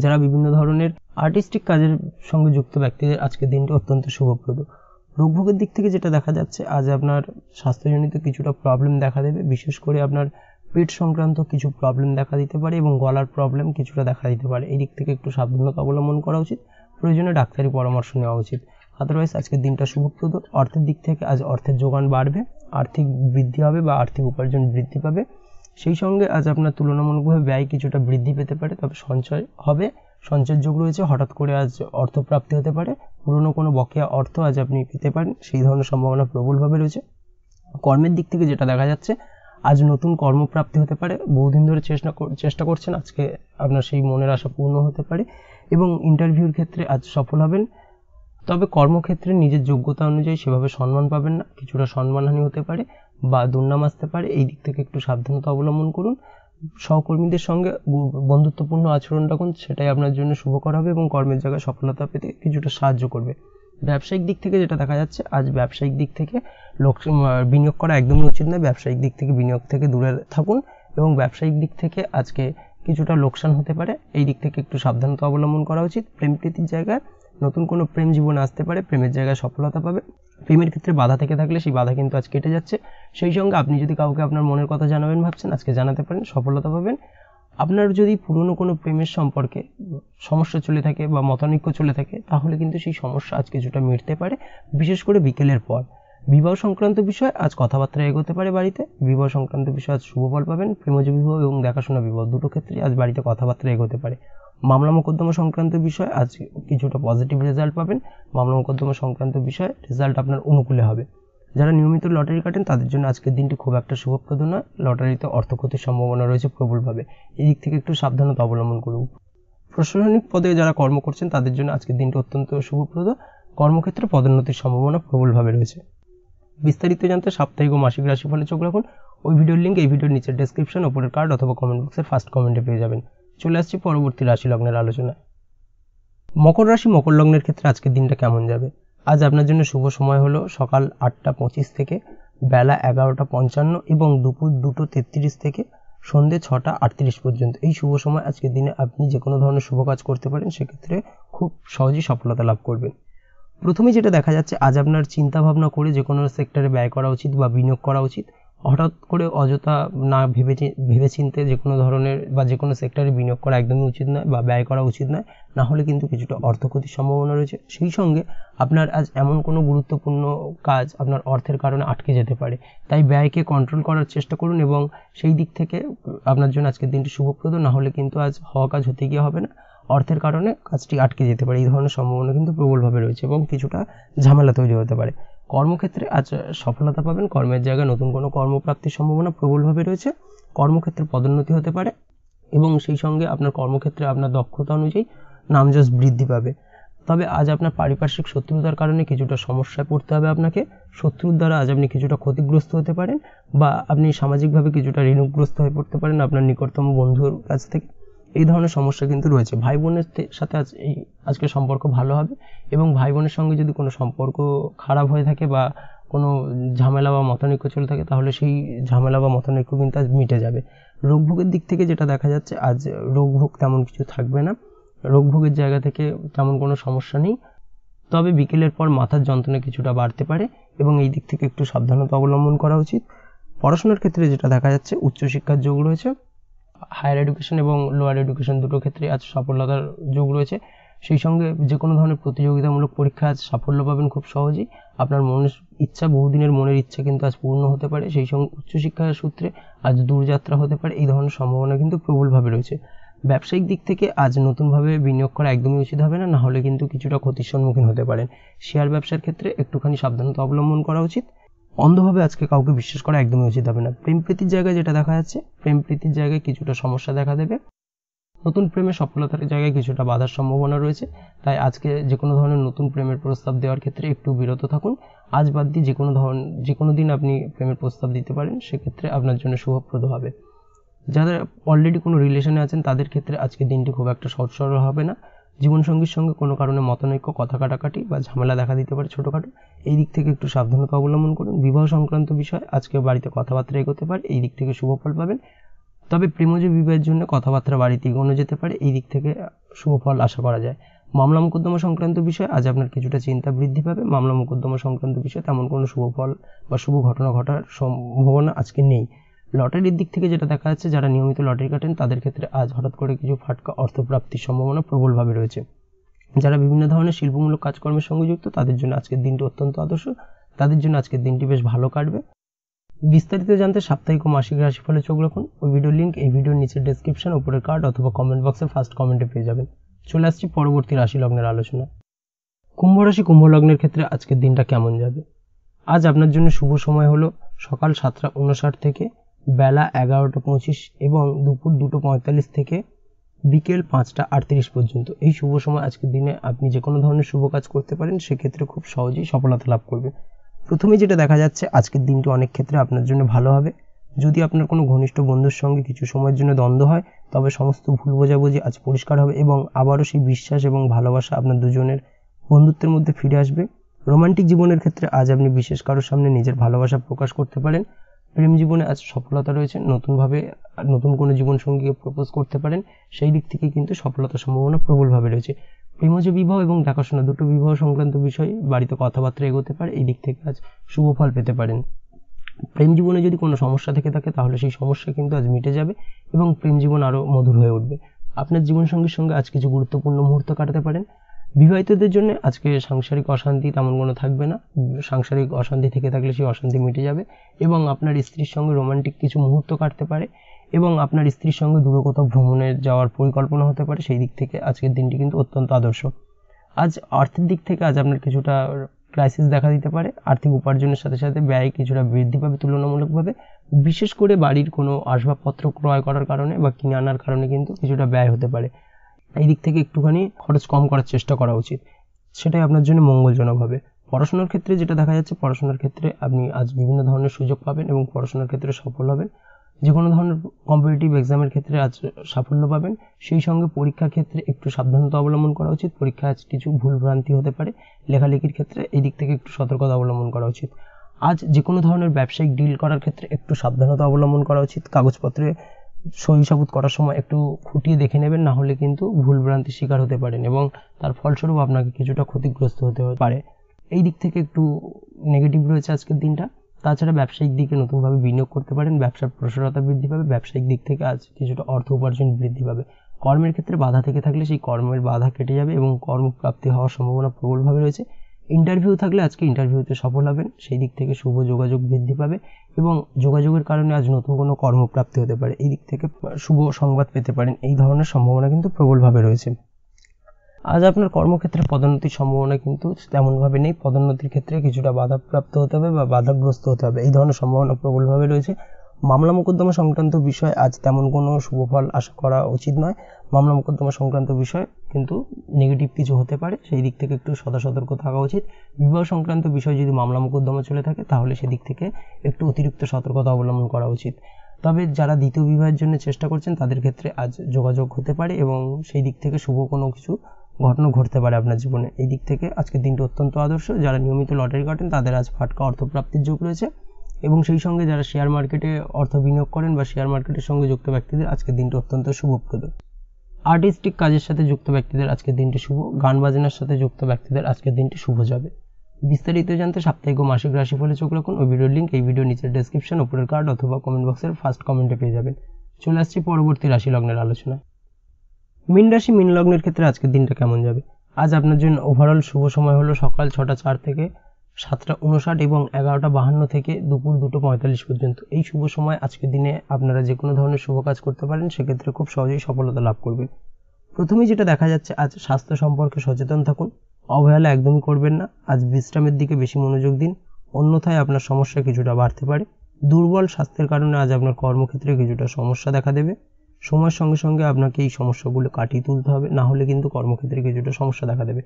যারা বিভিন্ন ধরনের আর্টিস্টিক কাজের সঙ্গে যুক্ত ব্যক্তিদের আজকের দিনটি অত্যন্ত শুভপ্রদ রোগভোগের দিক থেকে যেটা দেখা যাচ্ছে আজ আপনার স্বাস্থ্যজনিত কিছুটা প্রবলেম দেখা দেবে বিশেষ করে আপনার পেট সংক্রান্ত কিছু প্রবলেম দেখা দিতে পারে এবং গলার প্রবলেম কিছুটা দেখা দিতে পারে এই দিক থেকে একটু সাবধানতা অবলম্বন করা উচিত প্রয়োজনে ডাক্তারি পরামর্শ নেওয়া উচিত আদারওয়াইজ আজকের দিনটা শুভপ্রদ অর্থের দিক থেকে আজ অর্থের যোগান বাড়বে আর্থিক বৃদ্ধি হবে বা আর্থিক উপার্জন বৃদ্ধি পাবে সেই সঙ্গে আজ আপনার তুলনামূলকভাবে ব্যয় কিছুটা বৃদ্ধি পেতে পারে তবে সঞ্চয় হবে সঞ্চয় যোগ রয়েছে হঠাৎ করে আজ অর্থপ্রাপ্তি হতে পারে পুরনো কোনো বকেয়া অর্থ আজ আপনি পেতে পারেন সেই ধরনের সম্ভাবনা প্রবলভাবে রয়েছে কর্মের দিক থেকে যেটা দেখা যাচ্ছে আজ নতুন কর্মপ্রাপ্তি হতে পারে বহুদিন ধরে চেষ্টা চেষ্টা করছেন আজকে আপনার সেই মনের আশা পূর্ণ হতে পারে এবং ইন্টারভিউর ক্ষেত্রে আজ সফল হবেন তবে কর্মক্ষেত্রে নিজের যোগ্যতা অনুযায়ী সেভাবে সম্মান পাবেন না কিছুটা সম্মানহানি হতে পারে বা দুর্নাম আসতে পারে এই দিক থেকে একটু সাবধানতা অবলম্বন করুন সহকর্মীদের সঙ্গে বন্ধুত্বপূর্ণ আচরণ রাখুন সেটাই আপনার জন্য শুভকর হবে এবং কর্মের জায়গায় সফলতা পেতে কিছুটা সাহায্য করবে ব্যবসায়িক দিক থেকে যেটা দেখা যাচ্ছে আজ ব্যবসায়িক দিক থেকে লোক বিনিয়োগ করা একদমই উচিত নয় ব্যবসায়িক দিক থেকে বিনিয়োগ থেকে দূরে থাকুন এবং ব্যবসায়িক দিক থেকে আজকে কিছুটা লোকসান হতে পারে এই দিক থেকে একটু সাবধানতা অবলম্বন করা উচিত প্রেম প্রীতির জায়গায় নতুন কোনো প্রেম জীবন আসতে পারে প্রেমের জায়গায় সফলতা পাবে প্রেমের ক্ষেত্রে বাধা থেকে থাকলে সেই বাধা কিন্তু আজ কেটে যাচ্ছে সেই সঙ্গে আপনি যদি কাউকে আপনার মনের কথা জানাবেন ভাবছেন আজকে জানাতে পারেন সফলতা পাবেন আপনার যদি পুরনো কোনো প্রেমের সম্পর্কে সমস্যা চলে থাকে বা মতানৈক্য চলে থাকে তাহলে কিন্তু সেই সমস্যা আজ কিছুটা মিটতে পারে বিশেষ করে বিকেলের পর বিবাহ সংক্রান্ত বিষয় আজ কথাবার্তা এগোতে পারে বাড়িতে বিবাহ সংক্রান্ত বিষয় আজ শুভ ফল পাবেন প্রেমজী বিবাহ এবং দেখাশোনা বিবাহ দুটো ক্ষেত্রে আজ বাড়িতে কথাবার্তা এগোতে পারে মামলা মোকদ্দমা সংক্রান্ত বিষয় আজ কিছুটা পজিটিভ রেজাল্ট পাবেন মামলা মোকদ্দমা সংক্রান্ত বিষয় রেজাল্ট আপনার অনুকূলে হবে যারা নিয়মিত লটারি কাটেন তাদের জন্য আজকের দিনটি খুব একটা শুভপ্রদ নয় লটারিতে অর্থ ক্ষতির সম্ভাবনা রয়েছে প্রবলভাবে এই দিক থেকে একটু সাবধানতা অবলম্বন করুন প্রশাসনিক পদে যারা কর্ম করছেন তাদের জন্য আজকের দিনটি অত্যন্ত শুভপ্রদ কর্মক্ষেত্রে পদোন্নতির সম্ভাবনা প্রবলভাবে রয়েছে বিস্তারিত জানতে সাপ্তাহিক ও মাসিক রাশিফলে চোখ রাখুন ওই ভিডিওর লিঙ্ক এই ভিডিওর নিচের ডেসক্রিপশন ওপরের কার্ড অথবা কমেন্ট বক্সের ফার্স্ট কমেন্টে পেয়ে যাবেন চলে আসছি পরবর্তী রাশি লগ্নের আলোচনায় মকর রাশি মকর লগ্নের ক্ষেত্রে আজকের দিনটা কেমন যাবে আজ আপনার জন্য শুভ সময় হলো সকাল আটটা পঁচিশ থেকে বেলা এগারোটা পঞ্চান্ন এবং দুপুর দুটো তেত্রিশ থেকে সন্ধে ছটা আটত্রিশ পর্যন্ত এই শুভ সময় আজকের দিনে আপনি যে কোনো ধরনের শুভ কাজ করতে পারেন সেক্ষেত্রে খুব সহজেই সফলতা লাভ করবেন প্রথমে যেটা দেখা যাচ্ছে আজ আপনার চিন্তাভাবনা করে যে কোনো সেক্টরে ব্যয় করা উচিত বা বিনিয়োগ করা উচিত হঠাৎ করে অযথা না ভেবে ভেবেচিন্তে যে কোনো ধরনের বা যে কোনো সেক্টরে বিনিয়োগ করা একদমই উচিত নয় বা ব্যয় করা উচিত নয় না হলে কিন্তু কিছুটা অর্থ ক্ষতির সম্ভাবনা রয়েছে সেই সঙ্গে আপনার আজ এমন কোনো গুরুত্বপূর্ণ কাজ আপনার অর্থের কারণে আটকে যেতে পারে তাই ব্যয়কে কন্ট্রোল করার চেষ্টা করুন এবং সেই দিক থেকে আপনার জন্য আজকের দিনটি শুভপ্রদ না হলে কিন্তু আজ হওয়া কাজ হতে গিয়ে হবে না অর্থের কারণে কাজটি আটকে যেতে পারে এই ধরনের সম্ভাবনা কিন্তু প্রবলভাবে রয়েছে এবং কিছুটা ঝামেলা তৈরি হতে পারে কর্মক্ষেত্রে আজ সফলতা পাবেন কর্মের জায়গায় নতুন কোনো কর্মপ্রাপ্তির সম্ভাবনা প্রবলভাবে রয়েছে কর্মক্ষেত্রে পদোন্নতি হতে পারে এবং সেই সঙ্গে আপনার কর্মক্ষেত্রে আপনার দক্ষতা অনুযায়ী নামযশ বৃদ্ধি পাবে তবে আজ আপনার পারিপার্শ্বিক শত্রুতার কারণে কিছুটা সমস্যায় পড়তে হবে আপনাকে শত্রুর দ্বারা আজ আপনি কিছুটা ক্ষতিগ্রস্ত হতে পারেন বা আপনি সামাজিকভাবে কিছুটা ঋণগ্রস্ত হয়ে পড়তে পারেন আপনার নিকটতম বন্ধুর কাছ থেকে এই ধরনের সমস্যা কিন্তু রয়েছে ভাই বোনের সাথে আজ এই আজকের সম্পর্ক ভালো হবে এবং ভাই বোনের সঙ্গে যদি কোনো সম্পর্ক খারাপ হয়ে থাকে বা কোনো ঝামেলা বা মতানৈক্য চলে থাকে তাহলে সেই ঝামেলা বা মতানৈক্য কিন্তু আজ মিটে যাবে রোগভোগের দিক থেকে যেটা দেখা যাচ্ছে আজ রোগভোগ তেমন কিছু থাকবে না রোগভোগের জায়গা থেকে তেমন কোনো সমস্যা নেই তবে বিকেলের পর মাথার যন্ত্রণা কিছুটা বাড়তে পারে এবং এই দিক থেকে একটু সাবধানতা অবলম্বন করা উচিত পড়াশোনার ক্ষেত্রে যেটা দেখা যাচ্ছে উচ্চশিক্ষার যোগ রয়েছে হায়ার এডুকেশন এবং লোয়ার এডুকেশন দুটো ক্ষেত্রে আজ সফলতার যুগ রয়েছে সেই সঙ্গে যে কোনো ধরনের প্রতিযোগিতামূলক পরীক্ষা আজ সাফল্য পাবেন খুব সহজেই আপনার মনের ইচ্ছা বহুদিনের মনের ইচ্ছা কিন্তু আজ পূর্ণ হতে পারে সেই সঙ্গে উচ্চশিক্ষার সূত্রে আজ দূরযাত্রা হতে পারে এই ধরনের সম্ভাবনা কিন্তু প্রবলভাবে রয়েছে ব্যবসায়িক দিক থেকে আজ নতুনভাবে বিনিয়োগ করা একদমই উচিত হবে না না হলে কিন্তু কিছুটা ক্ষতির সম্মুখীন হতে পারেন শেয়ার ব্যবসার ক্ষেত্রে একটুখানি সাবধানতা অবলম্বন করা উচিত অন্ধভাবে আজকে কাউকে বিশ্বাস করা একদমই উচিত হবে না প্রেম প্রীতির জায়গায় যেটা দেখা যাচ্ছে প্রেম প্রীতির জায়গায় কিছুটা সমস্যা দেখা দেবে নতুন প্রেমে সফলতার জায়গায় কিছুটা বাধার সম্ভাবনা রয়েছে তাই আজকে যে কোনো ধরনের নতুন প্রেমের প্রস্তাব দেওয়ার ক্ষেত্রে একটু বিরত থাকুন আজ বাদ দিয়ে যে কোনো ধরনের যে কোনো দিন আপনি প্রেমের প্রস্তাব দিতে পারেন সেক্ষেত্রে আপনার জন্য শুভপ্রদ হবে যাদের অলরেডি কোনো রিলেশনে আছেন তাদের ক্ষেত্রে আজকে দিনটি খুব একটা সরল হবে না জীবনসঙ্গীর সঙ্গে কোনো কারণে মতনৈক্য কথা কাটাকাটি বা ঝামেলা দেখা দিতে পারে ছোটোখাটো এই দিক থেকে একটু সাবধানতা অবলম্বন করুন বিবাহ সংক্রান্ত বিষয় আজকে বাড়িতে কথাবার্তা এগোতে পারে এই দিক থেকে শুভ ফল পাবেন তবে প্রেমজী বিবাহের জন্য কথাবার্তা বাড়িতে এগোনো যেতে পারে এই দিক থেকে শুভ ফল আশা করা যায় মামলা মোকদ্দমা সংক্রান্ত বিষয়ে আজ আপনার কিছুটা চিন্তা বৃদ্ধি পাবে মামলা মোকদ্দমা সংক্রান্ত বিষয়ে তেমন কোনো শুভ ফল বা শুভ ঘটনা ঘটার সম্ভাবনা আজকে নেই লটারির দিক থেকে যেটা দেখা যাচ্ছে যারা নিয়মিত লটারি কাটেন তাদের ক্ষেত্রে আজ হঠাৎ করে কিছু ফাটকা অর্থপ্রাপ্তির সম্ভাবনা প্রবলভাবে রয়েছে যারা বিভিন্ন ধরনের শিল্পমূলক কাজকর্মের সঙ্গে যুক্ত তাদের জন্য আজকের দিনটি অত্যন্ত আদর্শ তাদের জন্য আজকের দিনটি বেশ ভালো কাটবে বিস্তারিত জানতে সাপ্তাহিক ও মাসিক রাশিফলে চোখ রাখুন ওই ভিডিও লিঙ্ক এই ভিডিওর নিচের ডেসক্রিপশন উপরের কার্ড অথবা কমেন্ট বক্সে ফার্স্ট কমেন্টে পেয়ে যাবেন চলে আসছি পরবর্তী রাশি লগ্নের আলোচনা কুম্ভ রাশি কুম্ভ লগ্নের ক্ষেত্রে আজকের দিনটা কেমন যাবে আজ আপনার জন্য শুভ সময় হলো সকাল সাতটা উনষাট থেকে বেলা এগারোটা পঁচিশ এবং দুপুর দুটো পঁয়তাল্লিশ থেকে বিকেল পাঁচটা আটত্রিশ পর্যন্ত এই শুভ সময় আজকের দিনে আপনি যে কোনো ধরনের শুভ কাজ করতে পারেন সেক্ষেত্রে খুব সহজেই সফলতা লাভ করবে প্রথমে যেটা দেখা যাচ্ছে আজকের দিনটি অনেক ক্ষেত্রে আপনার জন্য ভালো হবে যদি আপনার কোনো ঘনিষ্ঠ বন্ধুর সঙ্গে কিছু সময়ের জন্য দ্বন্দ্ব হয় তবে সমস্ত ভুল বোঝাবুঝি আজ পরিষ্কার হবে এবং আবারও সেই বিশ্বাস এবং ভালোবাসা আপনার দুজনের বন্ধুত্বের মধ্যে ফিরে আসবে রোমান্টিক জীবনের ক্ষেত্রে আজ আপনি বিশেষ কারোর সামনে নিজের ভালোবাসা প্রকাশ করতে পারেন প্রেম জীবনে আজ সফলতা রয়েছে নতুনভাবে নতুন কোনো জীবনসঙ্গীকে প্রপোজ করতে পারেন সেই দিক থেকে কিন্তু সফলতার সম্ভাবনা প্রবলভাবে রয়েছে প্রেমজ বিবাহ এবং দেখাশোনা দুটো বিবাহ সংক্রান্ত বিষয় বাড়িতে কথাবার্তা এগোতে পারে এই দিক থেকে আজ শুভ ফল পেতে পারেন প্রেম জীবনে যদি কোনো সমস্যা থেকে থাকে তাহলে সেই সমস্যা কিন্তু আজ মিটে যাবে এবং প্রেম জীবন আরও মধুর হয়ে উঠবে আপনার জীবনসঙ্গীর সঙ্গে আজ কিছু গুরুত্বপূর্ণ মুহূর্ত কাটাতে পারেন বিবাহিতদের জন্য আজকে সাংসারিক অশান্তি তেমন কোনো থাকবে না সাংসারিক অশান্তি থেকে থাকলে সেই অশান্তি মিটে যাবে এবং আপনার স্ত্রীর সঙ্গে রোমান্টিক কিছু মুহূর্ত কাটতে পারে এবং আপনার স্ত্রীর সঙ্গে দূরে কোথাও ভ্রমণে যাওয়ার পরিকল্পনা হতে পারে সেই দিক থেকে আজকের দিনটি কিন্তু অত্যন্ত আদর্শ আজ আর্থিক দিক থেকে আজ আপনার কিছুটা ক্রাইসিস দেখা দিতে পারে আর্থিক উপার্জনের সাথে সাথে ব্যয় কিছুটা বৃদ্ধি পাবে তুলনামূলকভাবে বিশেষ করে বাড়ির কোনো আসবাবপত্র ক্রয় করার কারণে বা কিনে আনার কারণে কিন্তু কিছুটা ব্যয় হতে পারে এই দিক থেকে একটুখানি খরচ কম করার চেষ্টা করা উচিত সেটাই আপনার জন্য মঙ্গলজনক হবে পড়াশোনার ক্ষেত্রে যেটা দেখা যাচ্ছে পড়াশোনার ক্ষেত্রে আপনি আজ বিভিন্ন ধরনের সুযোগ পাবেন এবং পড়াশোনার ক্ষেত্রে সফল হবেন যে কোনো ধরনের কম্পিটিটিভ এক্সামের ক্ষেত্রে আজ সাফল্য পাবেন সেই সঙ্গে পরীক্ষার ক্ষেত্রে একটু সাবধানতা অবলম্বন করা উচিত পরীক্ষা আজ কিছু ভুলভ্রান্তি হতে পারে লেখালেখির ক্ষেত্রে এই দিক থেকে একটু সতর্কতা অবলম্বন করা উচিত আজ যে কোনো ধরনের ব্যবসায়িক ডিল করার ক্ষেত্রে একটু সাবধানতা অবলম্বন করা উচিত কাগজপত্রে সই সাবুত করার সময় একটু খুঁটিয়ে দেখে নেবেন না হলে কিন্তু ভুলভ্রান্তির শিকার হতে পারেন এবং তার ফলস্বরূপ আপনাকে কিছুটা ক্ষতিগ্রস্ত হতে পারে এই দিক থেকে একটু নেগেটিভ রয়েছে আজকের দিনটা তাছাড়া ব্যবসায়িক দিকে নতুনভাবে বিনিয়োগ করতে পারেন ব্যবসার প্রসারতা বৃদ্ধি পাবে ব্যবসায়িক দিক থেকে আজ কিছুটা অর্থ উপার্জন বৃদ্ধি পাবে কর্মের ক্ষেত্রে বাধা থেকে থাকলে সেই কর্মের বাধা কেটে যাবে এবং কর্মপ্রাপ্তি হওয়ার সম্ভাবনা প্রবলভাবে রয়েছে ইন্টারভিউ থাকলে আজকে ইন্টারভিউতে সফল হবেন সেই দিক থেকে শুভ যোগাযোগ বৃদ্ধি পাবে এবং যোগাযোগের কারণে আজ নতুন কোনো কর্মপ্রাপ্তি হতে পারে এই দিক থেকে শুভ সংবাদ পেতে পারেন এই ধরনের সম্ভাবনা কিন্তু প্রবলভাবে রয়েছে আজ আপনার কর্মক্ষেত্রে পদোন্নতির সম্ভাবনা কিন্তু তেমনভাবে নেই পদোন্নতির ক্ষেত্রে কিছুটা বাধাপ্রাপ্ত হতে হবে বা বাধাগ্রস্ত হতে হবে এই ধরনের সম্ভাবনা প্রবলভাবে রয়েছে মামলা মোকদ্দমা সংক্রান্ত বিষয় আজ তেমন কোনো শুভ ফল আশা করা উচিত নয় মামলা মোকদ্দমা সংক্রান্ত বিষয় কিন্তু নেগেটিভ কিছু হতে পারে সেই দিক থেকে একটু সদা সতর্ক থাকা উচিত বিবাহ সংক্রান্ত বিষয় যদি মামলা মোকদ্দমা চলে থাকে তাহলে সেদিক থেকে একটু অতিরিক্ত সতর্কতা অবলম্বন করা উচিত তবে যারা দ্বিতীয় বিবাহের জন্য চেষ্টা করছেন তাদের ক্ষেত্রে আজ যোগাযোগ হতে পারে এবং সেই দিক থেকে শুভ কোনো কিছু ঘটনা ঘটতে পারে আপনার জীবনে এই দিক থেকে আজকের দিনটি অত্যন্ত আদর্শ যারা নিয়মিত লটারি কাটেন তাদের আজ ফাটকা অর্থপ্রাপ্তির যোগ রয়েছে এবং সেই সঙ্গে যারা শেয়ার মার্কেটে অর্থ বিনিয়োগ করেন বা শেয়ার মার্কেটের সঙ্গে যুক্ত ব্যক্তিদের আজকের দিনটি অত্যন্ত শুভপ্রদ আর্টিস্টিক কাজের সাথে যুক্ত ব্যক্তিদের আজকের দিনটি শুভ গান বাজনার সাথে যুক্ত ব্যক্তিদের আজকের দিনটি শুভ যাবে বিস্তারিত জানতে সাপ্তাহিক ও মাসিক ফলে চোখ রাখুন ওই ভিডিওর লিঙ্ক এই ভিডিও নিচের ডেসক্রিপশন উপরের কার্ড অথবা কমেন্ট বক্সের ফার্স্ট কমেন্টে পেয়ে যাবেন চলে আসছি পরবর্তী রাশি লগ্নের আলোচনায় মীন রাশি মীন লগ্নের ক্ষেত্রে আজকের দিনটা কেমন যাবে আজ আপনার জন্য ওভারঅল শুভ সময় হলো সকাল ছটা চার থেকে সাতটা উনষাট এবং এগারোটা বাহান্ন থেকে দুপুর দুটো পঁয়তাল্লিশ পর্যন্ত এই শুভ সময় আজকের দিনে আপনারা যে কোনো ধরনের শুভ কাজ করতে পারেন সেক্ষেত্রে খুব সহজেই সফলতা লাভ করবেন প্রথমেই যেটা দেখা যাচ্ছে আজ স্বাস্থ্য সম্পর্কে সচেতন থাকুন অবহেলা একদমই করবেন না আজ বিশ্রামের দিকে বেশি মনোযোগ দিন অন্যথায় আপনার সমস্যা কিছুটা বাড়তে পারে দুর্বল স্বাস্থ্যের কারণে আজ আপনার কর্মক্ষেত্রে কিছুটা সমস্যা দেখা দেবে সময়ের সঙ্গে সঙ্গে আপনাকে এই সমস্যাগুলো কাটিয়ে তুলতে হবে না হলে কিন্তু কর্মক্ষেত্রে কিছুটা সমস্যা দেখা দেবে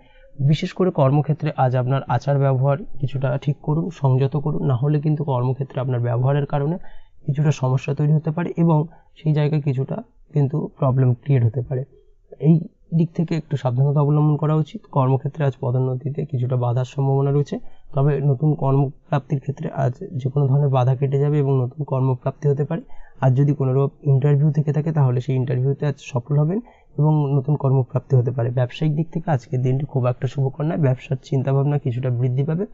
বিশেষ করে কর্মক্ষেত্রে আজ আপনার আচার ব্যবহার কিছুটা ঠিক করুন সংযত করুন না হলে কিন্তু কর্মক্ষেত্রে আপনার ব্যবহারের কারণে কিছুটা সমস্যা তৈরি হতে পারে এবং সেই জায়গায় কিছুটা কিন্তু প্রবলেম ক্রিয়েট হতে পারে এই দিক থেকে একটু সাবধানতা অবলম্বন করা উচিত কর্মক্ষেত্রে আজ পদোন্নতিতে কিছুটা বাধার সম্ভাবনা রয়েছে তবে নতুন কর্মপ্রাপ্তির ক্ষেত্রে আজ যে কোনো ধরনের বাধা কেটে যাবে এবং নতুন কর্মপ্রাপ্তি হতে পারে আর যদি কোনোরূপ ইন্টারভিউ থেকে থাকে তাহলে সেই ইন্টারভিউতে আজ সফল হবেন এবং নতুন কর্মপ্রাপ্তি হতে পারে ব্যবসায়িক দিক থেকে আজকের দিনটি খুব একটা শুভকর নয় ব্যবসার চিন্তাভাবনা কিছুটা বৃদ্ধি পাবে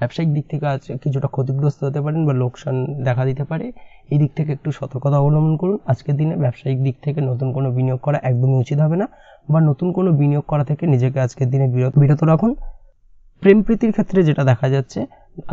ব্যবসায়িক দিক থেকে আজ কিছুটা ক্ষতিগ্রস্ত হতে পারেন বা লোকসান দেখা দিতে পারে এই দিক থেকে একটু সতর্কতা অবলম্বন করুন আজকের দিনে ব্যবসায়িক দিক থেকে নতুন কোনো বিনিয়োগ করা একদমই উচিত হবে না বা নতুন কোনো বিনিয়োগ করা থেকে নিজেকে আজকের দিনে বিরত বিরত রাখুন প্রেম প্রীতির ক্ষেত্রে যেটা দেখা যাচ্ছে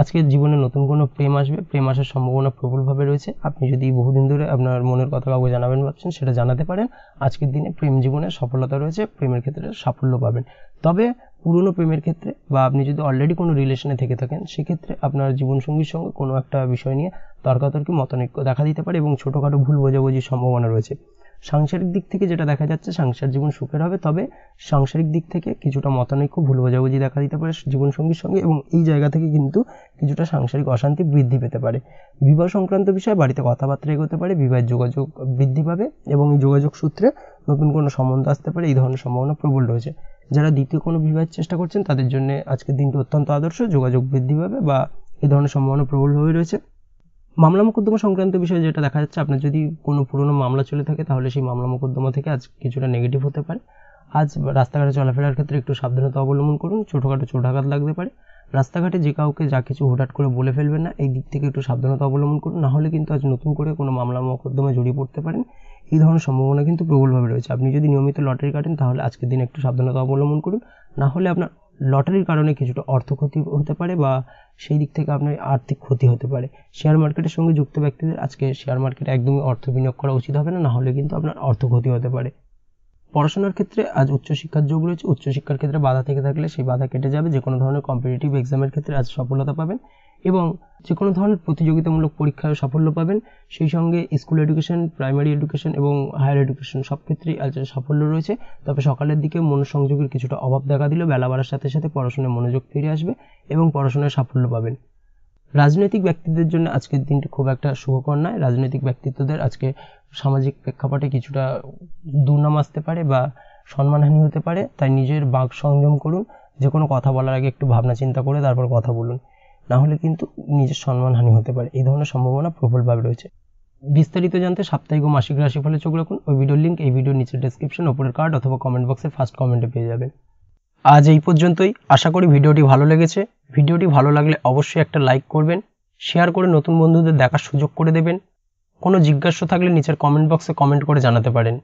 আজকে জীবনে নতুন কোনো প্রেম আসবে প্রেম আসার সম্ভাবনা প্রবলভাবে রয়েছে আপনি যদি বহুদিন ধরে আপনার মনের কথা কাউকে জানাবেন ভাবছেন সেটা জানাতে পারেন আজকের দিনে প্রেম জীবনে সফলতা রয়েছে প্রেমের ক্ষেত্রে সাফল্য পাবেন তবে পুরনো প্রেমের ক্ষেত্রে বা আপনি যদি অলরেডি কোনো রিলেশনে থেকে থাকেন সেক্ষেত্রে আপনার জীবনসঙ্গীর সঙ্গে কোনো একটা বিষয় নিয়ে তর্কাতর্কি মতনৈক্য দেখা দিতে পারে এবং ছোটোখাটো ভুল বোঝাবুঝির সম্ভাবনা রয়েছে সাংসারিক দিক থেকে যেটা দেখা যাচ্ছে সাংসার জীবন সুখের হবে তবে সাংসারিক দিক থেকে কিছুটা মতানৈক্য ভুল বোঝাবুঝি দেখা দিতে পারে জীবনসঙ্গীর সঙ্গে এবং এই জায়গা থেকে কিন্তু কিছুটা সাংসারিক অশান্তি বৃদ্ধি পেতে পারে বিবাহ সংক্রান্ত বিষয়ে বাড়িতে কথাবার্তা এগোতে পারে বিবাহের যোগাযোগ বৃদ্ধি পাবে এবং এই যোগাযোগ সূত্রে নতুন কোনো সম্বন্ধ আসতে পারে এই ধরনের সম্ভাবনা প্রবল রয়েছে যারা দ্বিতীয় কোনো বিবাহের চেষ্টা করছেন তাদের জন্য আজকের দিনটি অত্যন্ত আদর্শ যোগাযোগ বৃদ্ধি পাবে বা এই ধরনের সম্ভাবনা প্রবলভাবে রয়েছে মামলা মোকদ্দমা সংক্রান্ত বিষয়ে যেটা দেখা যাচ্ছে আপনার যদি কোনো পুরনো মামলা চলে থাকে তাহলে সেই মামলা মোকদ্দমা থেকে আজ কিছুটা নেগেটিভ হতে পারে আজ রাস্তাঘাটে চলাফেরার ক্ষেত্রে একটু সাবধানতা অবলম্বন করুন ছোটোখাটো চোটাঘাত লাগতে পারে রাস্তাঘাটে যে কাউকে যা কিছু হঠাৎ করে বলে ফেলবেন না এই দিক থেকে একটু সাবধানতা অবলম্বন করুন নাহলে কিন্তু আজ নতুন করে কোনো মামলা মোকদ্দমায় জড়িয়ে পড়তে পারেন এই ধরনের সম্ভাবনা কিন্তু প্রবলভাবে রয়েছে আপনি যদি নিয়মিত লটারি কাটেন তাহলে আজকের দিন একটু সাবধানতা অবলম্বন করুন না হলে আপনার লটারির কারণে কিছুটা অর্থ ক্ষতি হতে পারে বা সেই দিক থেকে আপনার আর্থিক ক্ষতি হতে পারে শেয়ার মার্কেটের সঙ্গে যুক্ত ব্যক্তিদের আজকে শেয়ার মার্কেটে একদমই অর্থ বিনিয়োগ করা উচিত হবে না না হলে কিন্তু আপনার অর্থ ক্ষতি হতে পারে পড়াশোনার ক্ষেত্রে আজ উচ্চশিক্ষার যোগ রয়েছে উচ্চশিক্ষার ক্ষেত্রে বাধা থেকে থাকলে সেই বাধা কেটে যাবে যে কোনো ধরনের কম্পিটিটিভ এক্সামের ক্ষেত্রে আজ সফলতা পাবেন এবং যে কোনো ধরনের প্রতিযোগিতামূলক পরীক্ষায় সাফল্য পাবেন সেই সঙ্গে স্কুল এডুকেশন প্রাইমারি এডুকেশন এবং হায়ার এডুকেশন সব ক্ষেত্রেই আজ সাফল্য রয়েছে তবে সকালের দিকে মনোসংযোগের কিছুটা অভাব দেখা দিল বেলা বাড়ার সাথে সাথে পড়াশোনায় মনোযোগ ফিরে আসবে এবং পড়াশোনায় সাফল্য পাবেন রাজনৈতিক ব্যক্তিদের জন্য আজকের দিনটি খুব একটা শুভকর নয় রাজনৈতিক ব্যক্তিত্বদের আজকে সামাজিক প্রেক্ষাপটে কিছুটা দুর্নাম আসতে পারে বা সম্মানহানি হতে পারে তাই নিজের বাক সংযম করুন যে কোনো কথা বলার আগে একটু ভাবনা চিন্তা করে তারপর কথা বলুন না হলে কিন্তু নিজের সম্মানহানি হতে পারে এই ধরনের সম্ভাবনা প্রবলভাবে রয়েছে বিস্তারিত জানতে সাপ্তাহিক ও মাসিক রাশিফলে চোখ রাখুন ওই ভিডিওর লিঙ্ক এই ভিডিওর নিচের ডেসক্রিপশন ওপরের কার্ড অথবা কমেন্ট বক্সে ফার্স্ট কমেন্টে পেয়ে যাবেন আজ এই পর্যন্তই আশা করি ভিডিওটি ভালো লেগেছে ভিডিওটি ভালো লাগলে অবশ্যই একটা লাইক করবেন শেয়ার করে নতুন বন্ধুদের দেখার সুযোগ করে দেবেন কোনো জিজ্ঞাসা থাকলে নিচের কমেন্ট বক্সে কমেন্ট করে জানাতে পারেন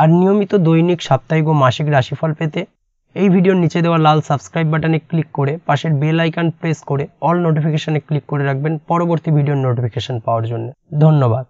আর নিয়মিত দৈনিক সাপ্তাহিক ও মাসিক রাশিফল পেতে এই ভিডিওর নিচে দেওয়া লাল সাবস্ক্রাইব বাটনে ক্লিক করে পাশের বেল আইকন প্রেস করে অল নোটিফিকেশানে ক্লিক করে রাখবেন পরবর্তী ভিডিওর নোটিফিকেশান পাওয়ার জন্য ধন্যবাদ